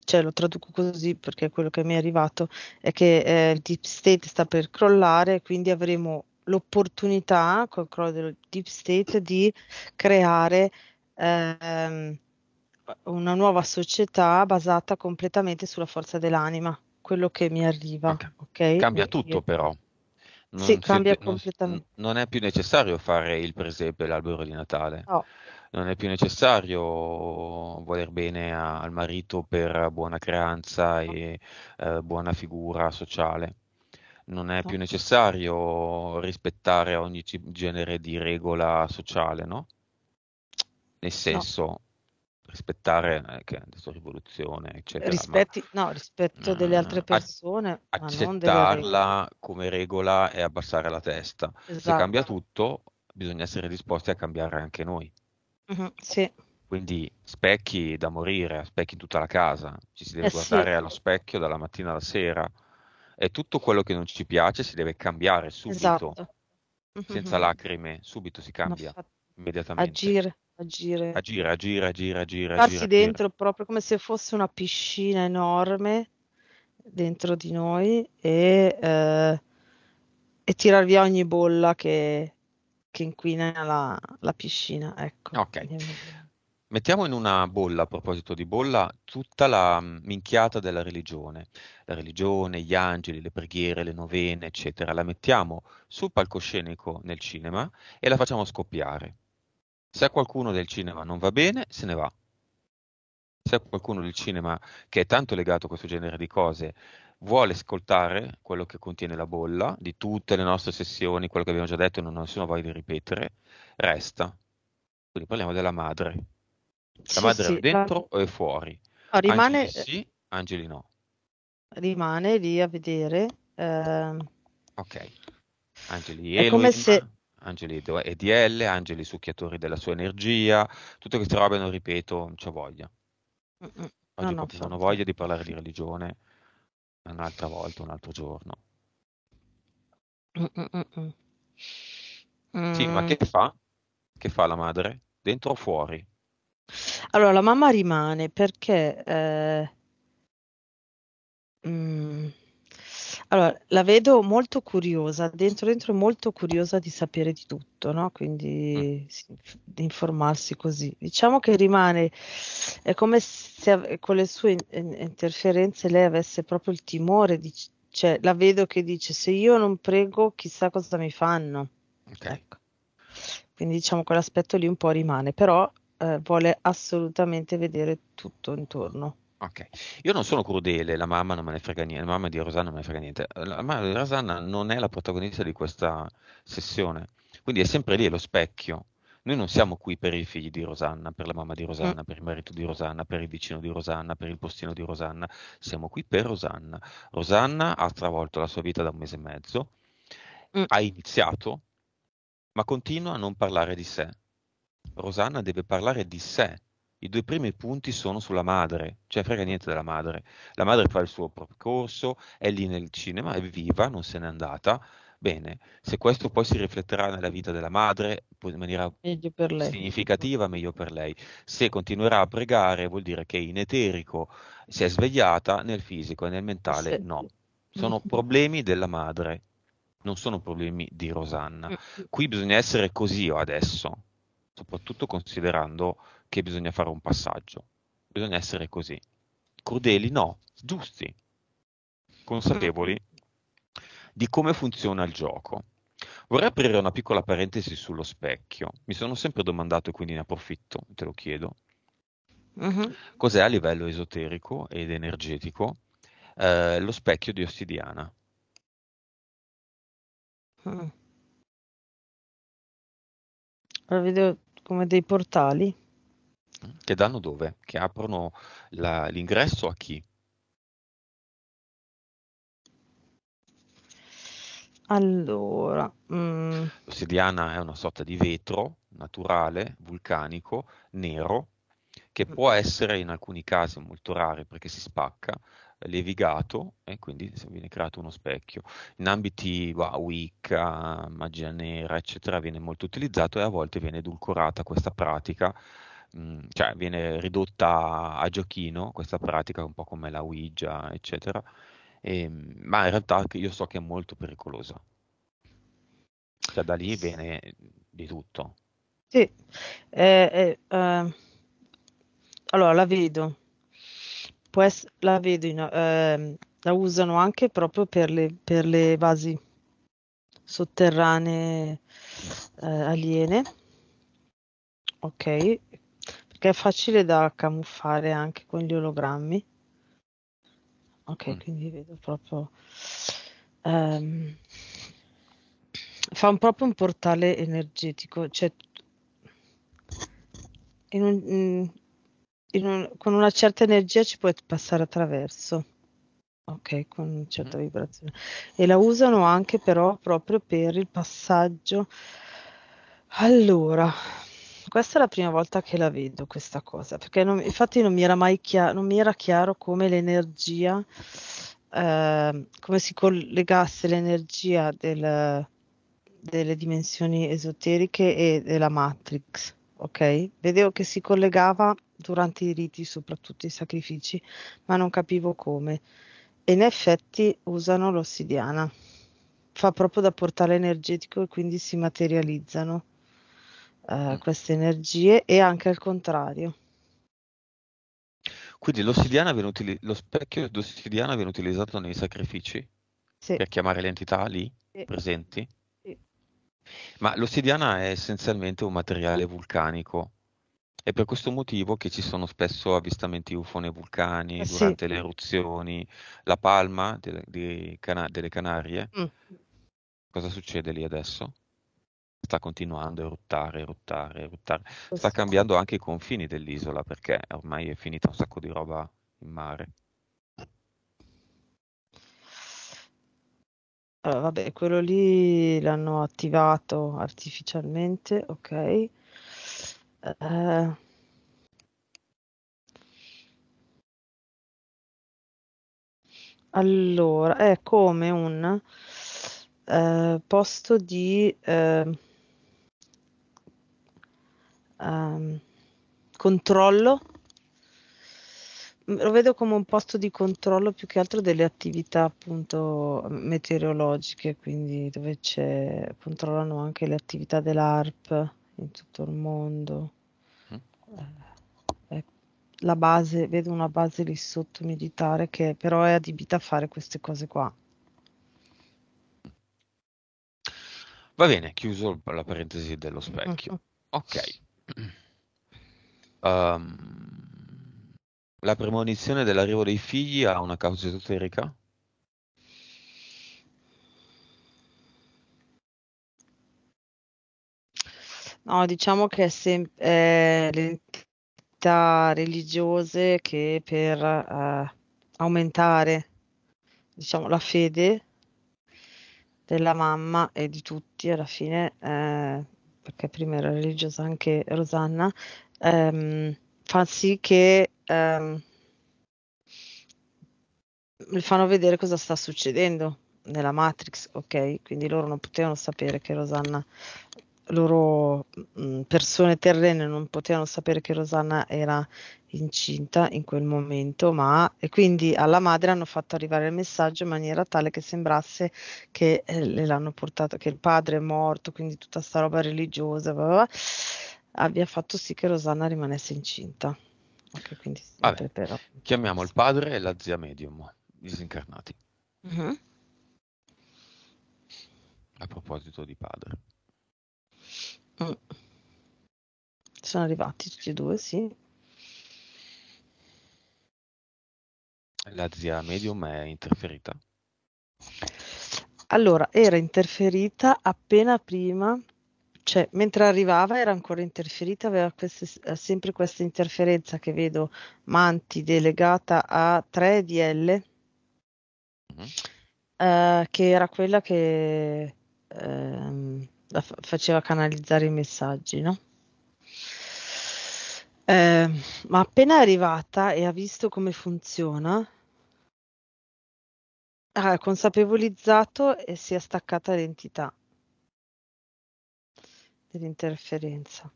cioè lo traduco così perché quello che mi è arrivato è che eh, il deep state sta per crollare, quindi avremo l'opportunità col crollo del deep state di creare ehm, una nuova società basata completamente sulla forza dell'anima quello che mi arriva. Okay. Okay? Cambia tutto però. Non sì, cambia si, completamente. Non, non, è più necessario fare il presepe, l'albero di Natale. No. Non è più necessario voler bene a, al marito per buona creanza no. e eh, buona figura sociale. Non è no. più necessario rispettare ogni genere di regola sociale, no? Nel senso, rispettare eh, che adesso rivoluzione, eccetera. Rispetti, ma, no, rispetto mh, delle mm, altre persone, accettarla come regola e abbassare la testa. Esatto. Se cambia tutto, bisogna essere disposti a cambiare anche noi. Uh-huh, sì. Quindi specchi da morire, specchi in tutta la casa, ci si deve eh guardare sì. allo specchio dalla mattina alla sera e tutto quello che non ci piace si deve cambiare subito, esatto. Mm-hmm, senza uh-huh. lacrime, subito si cambia immediatamente. Agire, Agire. Agire, agire, agire, aggira. Starsi dentro aggira. proprio come se fosse una piscina enorme dentro di noi e, eh, e tirar via ogni bolla che, che inquina la, la, piscina. Ecco. Ok. Mettiamo in una bolla, a proposito di bolla, tutta la mm, minchiata della religione. La religione, gli angeli, le preghiere, le novene, eccetera. La mettiamo sul palcoscenico nel cinema e la facciamo scoppiare se a qualcuno del cinema non va bene, se ne va. Se a qualcuno del cinema, che è tanto legato a questo genere di cose, vuole ascoltare quello che contiene la bolla di tutte le nostre sessioni, quello che abbiamo già detto e non ho nessuna voglia di ripetere, resta. Quindi parliamo della madre. La sì, madre sì, è dentro la... o è fuori? No, rimane... Angeli sì, Angeli no. Rimane lì a vedere. Eh... Ok. Angeli è come se angeli EDL, angeli succhiatori della sua energia, tutte queste robe non ripeto, non c'ho voglia. Oggi no, no, sono voglia di parlare di religione un'altra volta, un altro giorno. mm Sì, ma mm. che fa? Che fa la madre? Dentro o fuori? Allora, la mamma rimane perché... Eh... Mm allora, la vedo molto curiosa, dentro dentro è molto curiosa di sapere di tutto, no? Quindi mm. sì, di informarsi così. Diciamo che rimane, è come se con le sue in- interferenze lei avesse proprio il timore, di, cioè la vedo che dice se io non prego chissà cosa mi fanno. Okay. Ecco. Quindi diciamo quell'aspetto lì un po' rimane, però eh, vuole assolutamente vedere tutto intorno. Ok, io non sono crudele, la mamma non me ne frega niente, la mamma di Rosanna non me ne frega niente. La mamma di Rosanna non è la protagonista di questa sessione, quindi è sempre lì, è lo specchio. Noi non siamo qui per i figli di Rosanna, per la mamma di Rosanna, per il marito di Rosanna, per il vicino di Rosanna, per il postino di Rosanna, siamo qui per Rosanna. Rosanna ha travolto la sua vita da un mese e mezzo, mm. ha iniziato, ma continua a non parlare di sé. Rosanna deve parlare di sé i due primi punti sono sulla madre, cioè frega niente della madre. La madre fa il suo proprio corso, è lì nel cinema, è viva, non se n'è andata. Bene, se questo poi si rifletterà nella vita della madre in maniera meglio significativa, meglio per lei. Se continuerà a pregare, vuol dire che in eterico si è svegliata, nel fisico e nel mentale sì. no. Sono problemi della madre, non sono problemi di Rosanna. Mm. Qui bisogna essere così adesso, soprattutto considerando che bisogna fare un passaggio, bisogna essere così. Crudeli no, giusti, consapevoli di come funziona il gioco. Vorrei aprire una piccola parentesi sullo specchio. Mi sono sempre domandato, e quindi ne approfitto, te lo chiedo. Uh-huh. Cos'è a livello esoterico ed energetico eh, lo specchio di Ossidiana? Uh. Mm. Lo vedo come dei portali. Che danno dove? Che aprono la, l'ingresso a chi? Allora, mm. l'ossidiana è una sorta di vetro naturale, vulcanico, nero, che mm. può essere in alcuni casi molto rari perché si spacca, eh, levigato e quindi viene creato uno specchio. In ambiti bah, Wicca, magia nera, eccetera, viene molto utilizzato e a volte viene edulcorata questa pratica Mm, cioè viene ridotta a giochino questa pratica, un po' come la Ouija, eccetera, e, ehm, ma in realtà io so che è molto pericolosa. Cioè da lì viene di tutto. Sì, eh, eh, eh. allora la vedo, Pues, la vedo, in, eh, la usano anche proprio per le, per le basi sotterranee eh, aliene. Ok, perché è facile da camuffare anche con gli ologrammi. Ok, mm. quindi vedo proprio... Um, fa un, proprio un portale energetico, cioè in un, mm, in un, con una certa energia ci puoi passare attraverso, ok, con una certa mm. vibrazione. E la usano anche però proprio per il passaggio. Allora, questa è la prima volta che la vedo questa cosa, perché non, infatti non mi era mai chiaro, non mi era chiaro come l'energia, eh, come si collegasse l'energia del, delle dimensioni esoteriche e della Matrix, ok? Vedevo che si collegava durante i riti, soprattutto i sacrifici, ma non capivo come. E in effetti usano l'ossidiana, fa proprio da portale energetico e quindi si materializzano. Eh, mm. queste energie e anche al contrario. Quindi utili- lo specchio d'ossidiana viene utilizzato nei sacrifici sì. per chiamare le entità lì sì. presenti? Sì. Ma l'ossidiana è essenzialmente un materiale vulcanico. È per questo motivo che ci sono spesso avvistamenti UFO nei vulcani, eh sì. durante le eruzioni, la palma de- de- Cana- delle Canarie. Mm. Cosa succede lì adesso? sta continuando a eruttare, eruttare, eruttare. Sta cambiando anche i confini dell'isola perché ormai è finita un sacco di roba in mare. Allora, vabbè, quello lì l'hanno attivato artificialmente, ok. Uh... Allora, è come un uh, posto di... Uh um, controllo. Lo vedo come un posto di controllo più che altro delle attività appunto meteorologiche, quindi dove c'è, controllano anche le attività dell'ARP in tutto il mondo. Mm. Eh, la base, vedo una base lì sotto militare che però è adibita a fare queste cose qua. Va bene, chiuso la parentesi dello specchio. <laughs> Ok, Um, la premonizione dell'arrivo dei figli ha una causa esoterica? No, diciamo che è sempre eh, le religiose che per eh, aumentare diciamo, la fede della mamma e di tutti alla fine eh, perché prima era religiosa anche Rosanna, ehm, fa sì che ehm, fanno vedere cosa sta succedendo nella Matrix, ok? Quindi loro non potevano sapere che Rosanna loro mh, mm, persone terrene non potevano sapere che Rosanna era incinta in quel momento, ma e quindi alla madre hanno fatto arrivare il messaggio in maniera tale che sembrasse che eh, le l'hanno portato, che il padre è morto, quindi tutta sta roba religiosa blah, blah, blah, abbia fatto sì che Rosanna rimanesse incinta. Okay, quindi Vabbè, però. Chiamiamo il padre e la zia medium, disincarnati. Uh-huh. A proposito di padre. Mm. Sono arrivati tutti e due, sì. La zia medium è interferita? Allora, era interferita appena prima cioè mentre arrivava era ancora interferita, aveva queste, eh, sempre questa interferenza che vedo manti delegata a 3 DL, mm-hmm. eh, che era quella che ehm, faceva canalizzare i messaggi, no? Eh, ma appena è arrivata e ha visto come funziona, ha consapevolizzato e si è staccata l'entità dell'interferenza.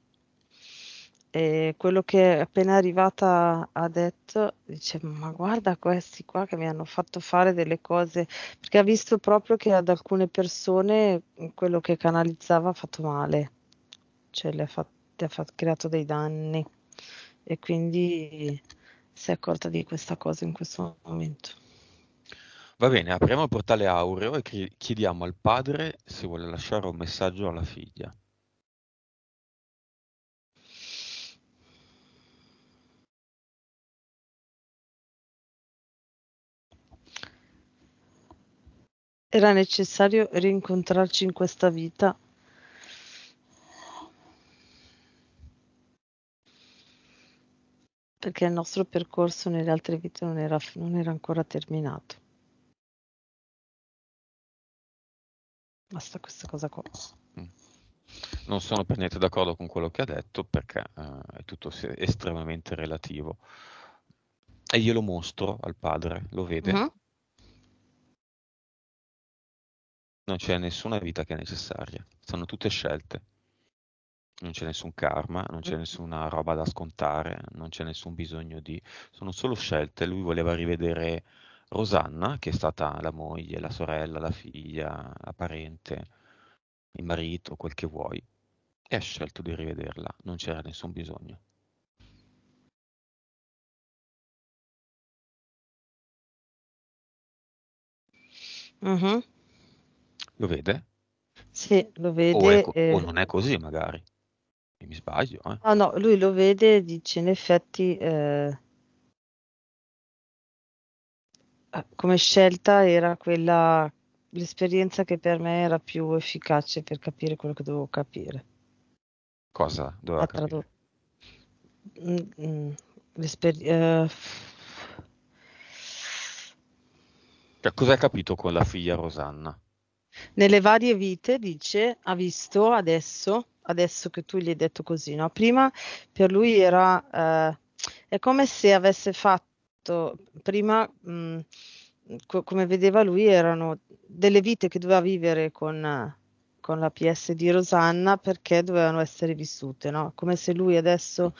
E quello che è appena arrivata ha detto, dice, ma guarda questi qua che mi hanno fatto fare delle cose, perché ha visto proprio che ad alcune persone quello che canalizzava ha fatto male, cioè le ha, fat- le ha fat- creato dei danni e quindi si è accorta di questa cosa in questo momento. Va bene, apriamo il portale Aureo e chiediamo al padre se vuole lasciare un messaggio alla figlia. Era necessario rincontrarci in questa vita. Perché il nostro percorso nelle altre vite non era, non era ancora terminato. Basta questa cosa qua. Mm. Non sono per niente d'accordo con quello che ha detto perché eh, è tutto estremamente relativo. E glielo mostro al padre, lo vede. Uh-huh Non c'è nessuna vita che è necessaria, sono tutte scelte. Non c'è nessun karma, non c'è mm. nessuna roba da scontare, non c'è nessun bisogno di... Sono solo scelte. Lui voleva rivedere Rosanna, che è stata la moglie, la sorella, la figlia, la parente, il marito, quel che vuoi, e ha scelto di rivederla, non c'era nessun bisogno. Mm-hmm. Lo vede? Sì, lo vede. O, è, eh... o non è così magari. Mi sbaglio. Eh. Ah, no, lui lo vede e dice in effetti eh, eh... come scelta era quella, l'esperienza che per me era più efficace per capire quello che dovevo capire. Cosa doveva tradu- L'esperienza... Mm, cioè, cosa hai capito con la figlia Rosanna? nelle varie vite, dice, ha visto adesso, adesso che tu gli hai detto così, no? Prima per lui era, eh, è come se avesse fatto, prima, mh, mm, co- come vedeva lui, erano delle vite che doveva vivere con, con la PS di Rosanna perché dovevano essere vissute, no? Come se lui adesso,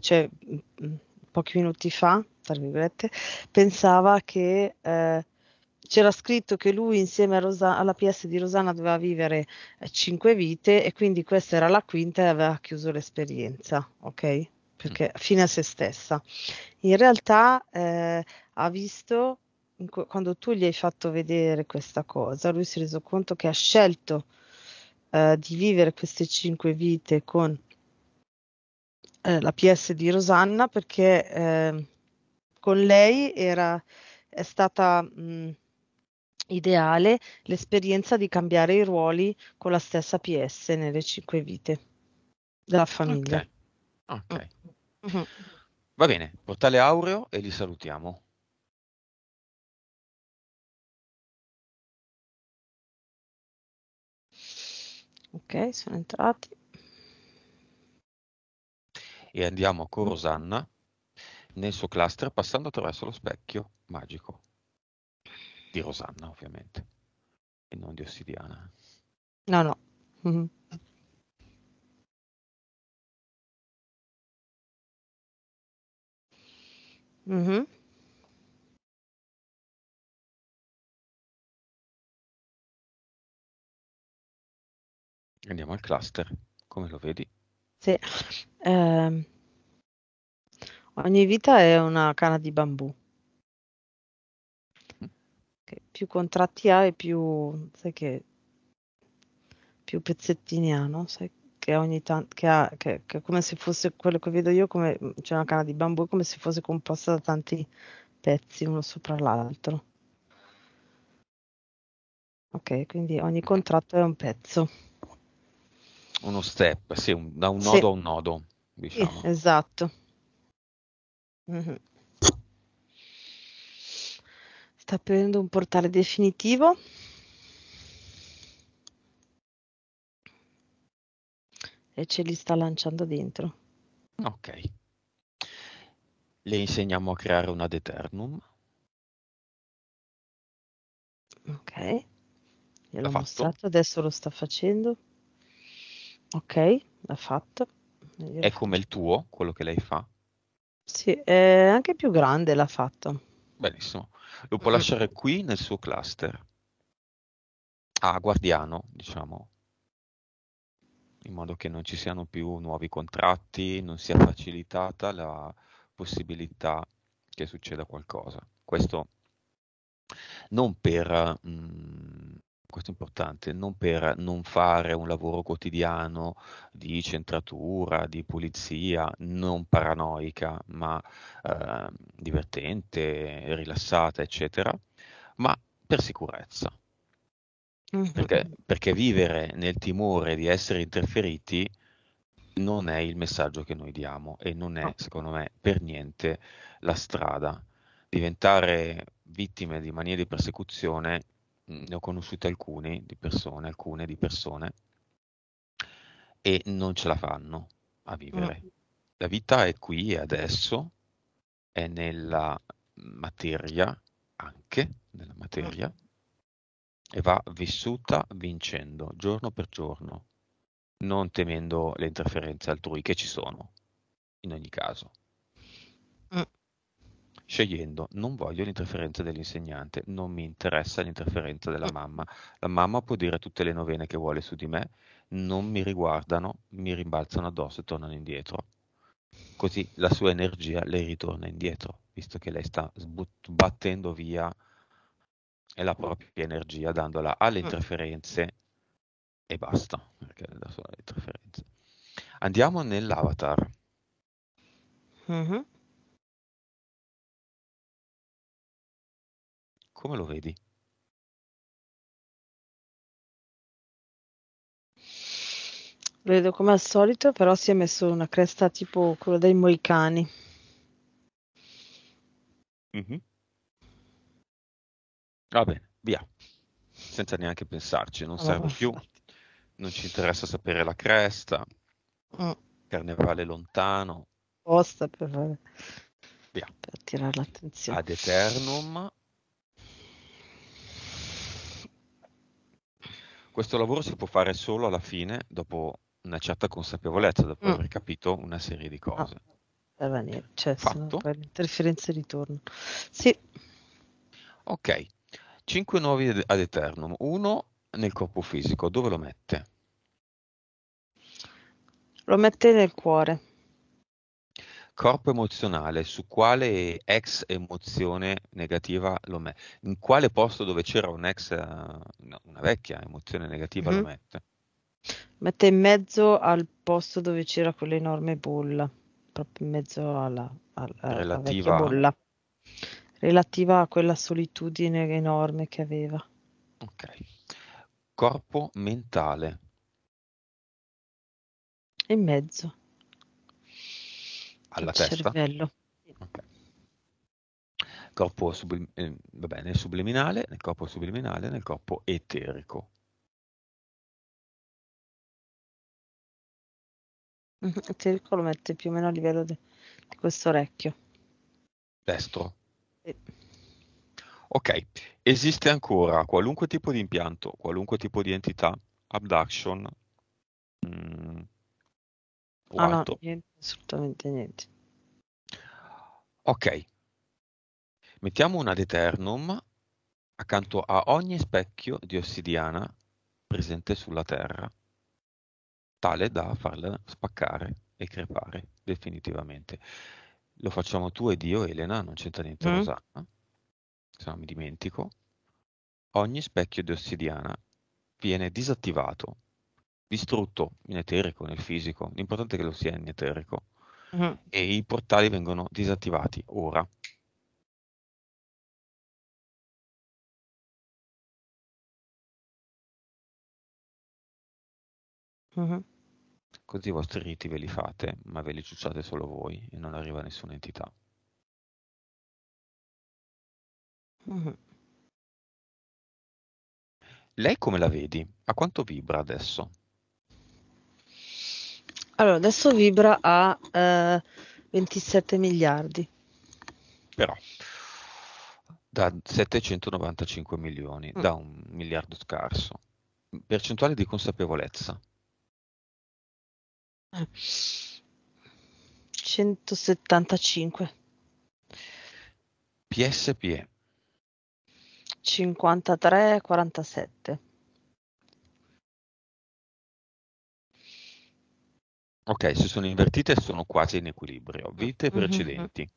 cioè, mh, mm, mm, pochi minuti fa, tra virgolette, pensava che... Eh, c'era scritto che lui insieme Rosa- alla PS di Rosana doveva vivere eh, cinque vite e quindi questa era la quinta e aveva chiuso l'esperienza, ok? Perché mm. fine a se stessa. In realtà eh, ha visto, quando tu gli hai fatto vedere questa cosa, lui si è reso conto che ha scelto eh, di vivere queste cinque vite con eh, la PS di Rosanna perché ehm, con lei era, è stata... Mh, mm, ideale l'esperienza di cambiare i ruoli con la stessa PS nelle cinque vite della famiglia. Ok. okay. Mm. Mhm. Va bene, portale Aureo e li salutiamo. Ok, sono entrati. E andiamo con Rosanna nel suo cluster passando attraverso lo specchio magico di Rosanna ovviamente, e non di Ossidiana. No, no. Mm-hmm. Mm-hmm. Andiamo al cluster, come lo vedi? Sì. Eh, ogni vita è una canna di bambù più contratti ha e più, sai che, più pezzettini ha, no? Sai che ogni tanto, che ha, che, che come se fosse quello che vedo io, come c'è cioè una canna di bambù, come se fosse composta da tanti pezzi uno sopra l'altro. Ok, quindi ogni contratto è un pezzo. Uno step, sì, un, da un nodo sì. a un nodo, diciamo. esatto. Mm-hmm sta aprendo un portale definitivo. E ce li sta lanciando dentro. Ok. Le insegniamo a creare una Deternum. Ok. Gliel'ho mostrato, adesso lo sta facendo. Ok, l'ha fatto. Gliel'ho è fatto. come il tuo, quello che lei fa? Sì, è anche più grande l'ha fatto. Benissimo lo può eh, lasciare qui nel suo cluster a guardiano, diciamo, in modo che non ci siano più nuovi contratti, non sia facilitata la possibilità che succeda qualcosa. Questo non per mh, mm, questo è importante, non per non fare un lavoro quotidiano di centratura, di pulizia, non paranoica, ma eh, divertente, rilassata, eccetera, ma per sicurezza. Mm-hmm. Perché, perché vivere nel timore di essere interferiti non è il messaggio che noi diamo e non è, secondo me, per niente la strada. Diventare vittime di manie di persecuzione ne ho conosciute alcune di persone, alcune di persone, e non ce la fanno a mm. vivere. La vita è qui e adesso, è nella materia, anche nella materia, mm. e va vissuta vincendo, giorno per giorno, non temendo le interferenze altrui che ci sono, in ogni caso scegliendo non voglio l'interferenza dell'insegnante, non mi interessa l'interferenza della mamma. La mamma può dire tutte le novene che vuole su di me, non mi riguardano, mi rimbalzano addosso e tornano indietro. Così la sua energia le ritorna indietro, visto che lei sta sbattendo via la propria energia dandola alle mm. interferenze e basta, perché è da sola le Andiamo nell'avatar. Mm-hmm. Come lo vedi? vedo come al solito, però si è messo una cresta tipo quella dei moicani. Mm-hmm. Va bene, via. Senza neanche pensarci, non allora, serve più. Non ci interessa sapere la cresta. Mm. Carnevale lontano. Posta per, via. per attirare l'attenzione. Ad eternum. questo lavoro si può fare solo alla fine, dopo una certa consapevolezza, dopo mm. aver capito una serie di ah, cose. Ah, va bene, cioè, Fatto. interferenze di ritorno. Sì. Ok, 5 nuovi ad eternum, uno nel corpo fisico, dove lo mette? Lo mette nel cuore corpo emozionale, su quale ex emozione negativa lo mette? In quale posto dove c'era un ex, eh, no, una vecchia emozione negativa mm-hmm. lo mhm. mette? Mette in mezzo al posto dove c'era quell'enorme bolla, proprio in mezzo alla, alla, relativa... alla bolla, relativa a quella solitudine enorme che aveva. Ok. Corpo mentale. In mezzo alla testa. Cervello. Okay. Corpo sublim- eh, vabbè, nel subliminale, nel corpo subliminale, nel corpo eterico. Mm-hmm. Eterico lo mette più o meno a livello de- di questo orecchio. Destro. ok, esiste ancora qualunque tipo di impianto, qualunque tipo di entità, abduction, mh, mm ah, No, niente, assolutamente niente. Ok. Mettiamo una ad eternum accanto a ogni specchio di ossidiana presente sulla Terra, tale da farla spaccare e crepare definitivamente. Lo facciamo tu ed io, Elena, non c'entra niente mm. Rosanna, se no mi dimentico. Ogni specchio di ossidiana viene disattivato distrutto in eterico, nel fisico, l'importante è che lo sia in eterico, uh-huh. e i portali vengono disattivati ora. Uh-huh. Così i vostri riti ve li fate, ma ve li ciucciate solo voi e non arriva nessuna entità. Uh-huh. Lei come la vedi? A quanto vibra adesso? Allora, adesso vibra a eh, 27 miliardi. Però da 795 milioni, mm. da un miliardo scarso. Percentuale di consapevolezza. 175. PSPE. 53, 47. Ok, si sono invertite e sono quasi in equilibrio. Vite mm-hmm, mm-hmm. precedenti.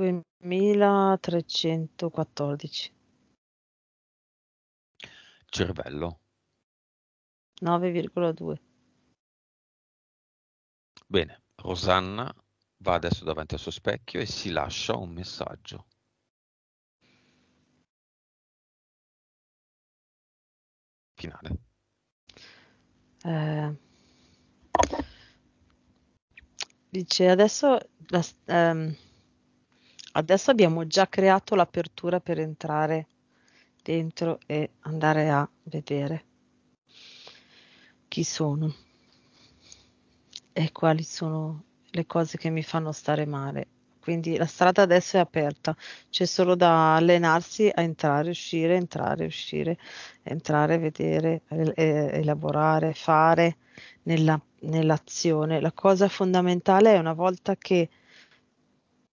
Mm-hmm. 2314. Cervello. 9,2. Bene, Rosanna va adesso davanti al suo specchio e si lascia un messaggio. Finale. Eh, dice adesso, la, ehm, adesso abbiamo già creato l'apertura per entrare dentro e andare a vedere chi sono e quali sono le cose che mi fanno stare male quindi la strada adesso è aperta, c'è solo da allenarsi a entrare, uscire, entrare, uscire, entrare, vedere, elaborare, fare nella, nell'azione. La cosa fondamentale è una volta che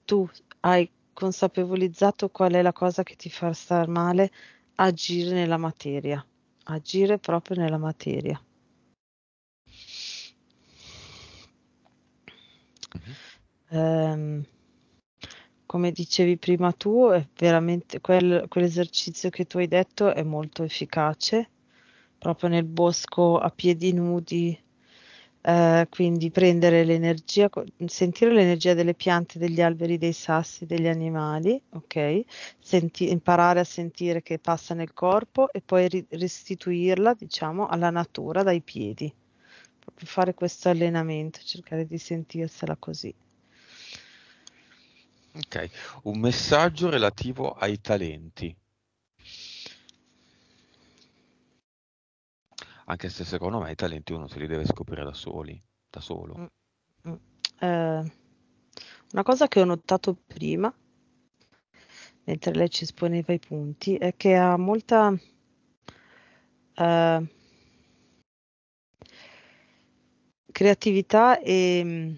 tu hai consapevolizzato qual è la cosa che ti fa star male, agire nella materia, agire proprio nella materia. Mm-hmm. Um, come dicevi prima tu, è veramente quel, quell'esercizio che tu hai detto è molto efficace, proprio nel bosco a piedi nudi, eh, quindi prendere l'energia, sentire l'energia delle piante, degli alberi, dei sassi, degli animali, ok? Senti, imparare a sentire che passa nel corpo e poi ri- restituirla, diciamo, alla natura dai piedi. Proprio fare questo allenamento, cercare di sentirsela così. Ok, un messaggio relativo ai talenti. Anche se secondo me i talenti uno se li deve scoprire da soli, da solo. Mm, mm. Eh, una cosa che ho notato prima, mentre lei ci esponeva i punti, è che ha molta... Eh, creatività e mh, mm,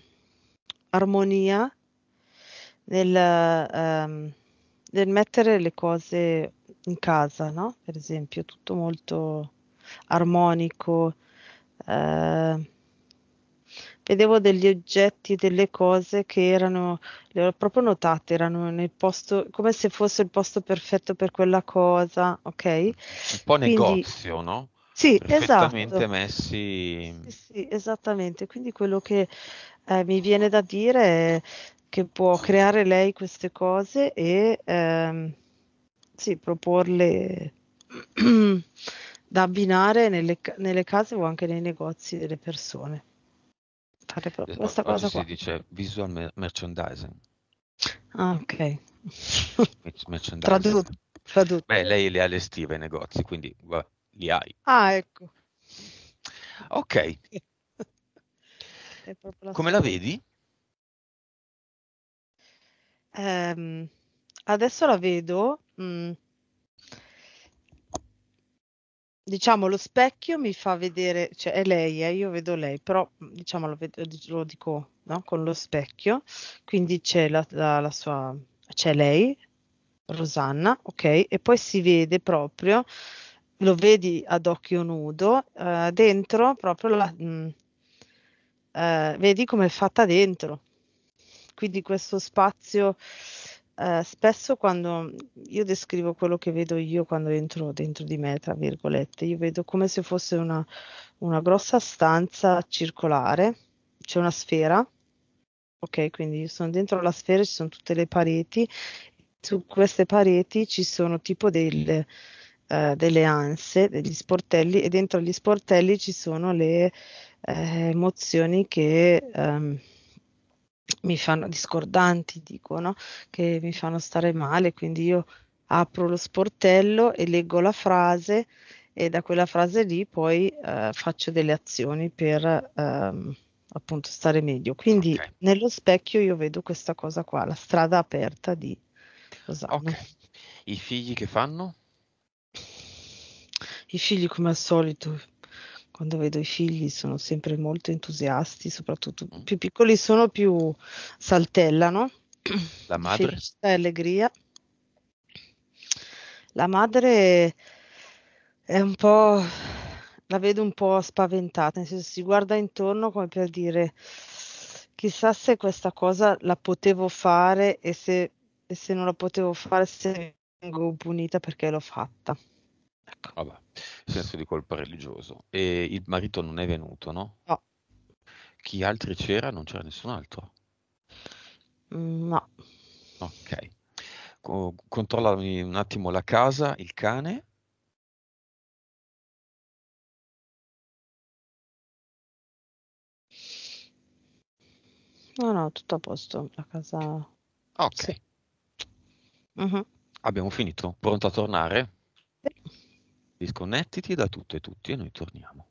armonia nel, ehm, nel mettere le cose in casa, no? Per esempio, tutto molto armonico. Eh, vedevo degli oggetti, delle cose che erano, le ho proprio notate, erano nel posto, come se fosse il posto perfetto per quella cosa, ok? Un po' Quindi, negozio, no? Sì, esattamente. Esatto. messi. Sì, sì, esattamente. Quindi quello che eh, mi viene da dire è che può creare lei queste cose e ehm, sì, proporle <clears throat> da abbinare nelle, nelle, case o anche nei negozi delle persone. Fare proprio esatto, questa o, cosa qua. Si dice visual merchandising. Ah, ok. merchandising. Tradotto. Tradotto. Beh, lei le ha le stive i negozi, quindi va, li hai. Ah, ecco. Ok. <laughs> Come la vedi? Ehm, adesso la vedo, mhmm diciamo lo specchio mi fa vedere, cioè è lei, eh, io vedo lei, però mm, diciamo lo, vedo, lo dico no? con lo specchio, quindi c'è la, la, la, sua, c'è lei, Rosanna, ok, e poi si vede proprio, lo vedi ad occhio nudo, eh, dentro proprio la, mh, mm, eh, vedi come è fatta dentro quindi questo spazio Uh, spesso quando io descrivo quello che vedo io quando entro dentro di me, tra virgolette, io vedo come se fosse una, una grossa stanza circolare, c'è una sfera, ok, quindi io sono dentro la sfera, ci sono tutte le pareti, su queste pareti ci sono tipo delle, eh, delle anse, degli sportelli e dentro gli sportelli ci sono le uh, emozioni che... Um, mi fanno discordanti, dicono che mi fanno stare male, quindi io apro lo sportello e leggo la frase e da quella frase lì poi eh, faccio delle azioni per ehm, appunto stare meglio. Quindi okay. nello specchio io vedo questa cosa qua, la strada aperta di Rosanna. Okay. I figli che fanno? I figli come al solito quando vedo i figli sono sempre molto entusiasti, soprattutto mm. più piccoli sono più saltellano. La madre? Felicità e allegria. La madre è un po', la vedo un po' spaventata, nel senso si guarda intorno come per dire chissà se questa cosa la potevo fare e se, e se non la potevo fare se vengo punita perché l'ho fatta. Ecco. Vabbè, senso di colpa religioso. E il marito non è venuto, no? No. Chi altri c'era? Non c'era nessun altro. Mm, no. Ok. controllami un attimo la casa, il cane. No, no, tutto a posto. La casa. Ok. Sì. Uh-huh. Abbiamo finito. Pronto a tornare? Sì. Disconnettiti da tutto e tutti e noi torniamo.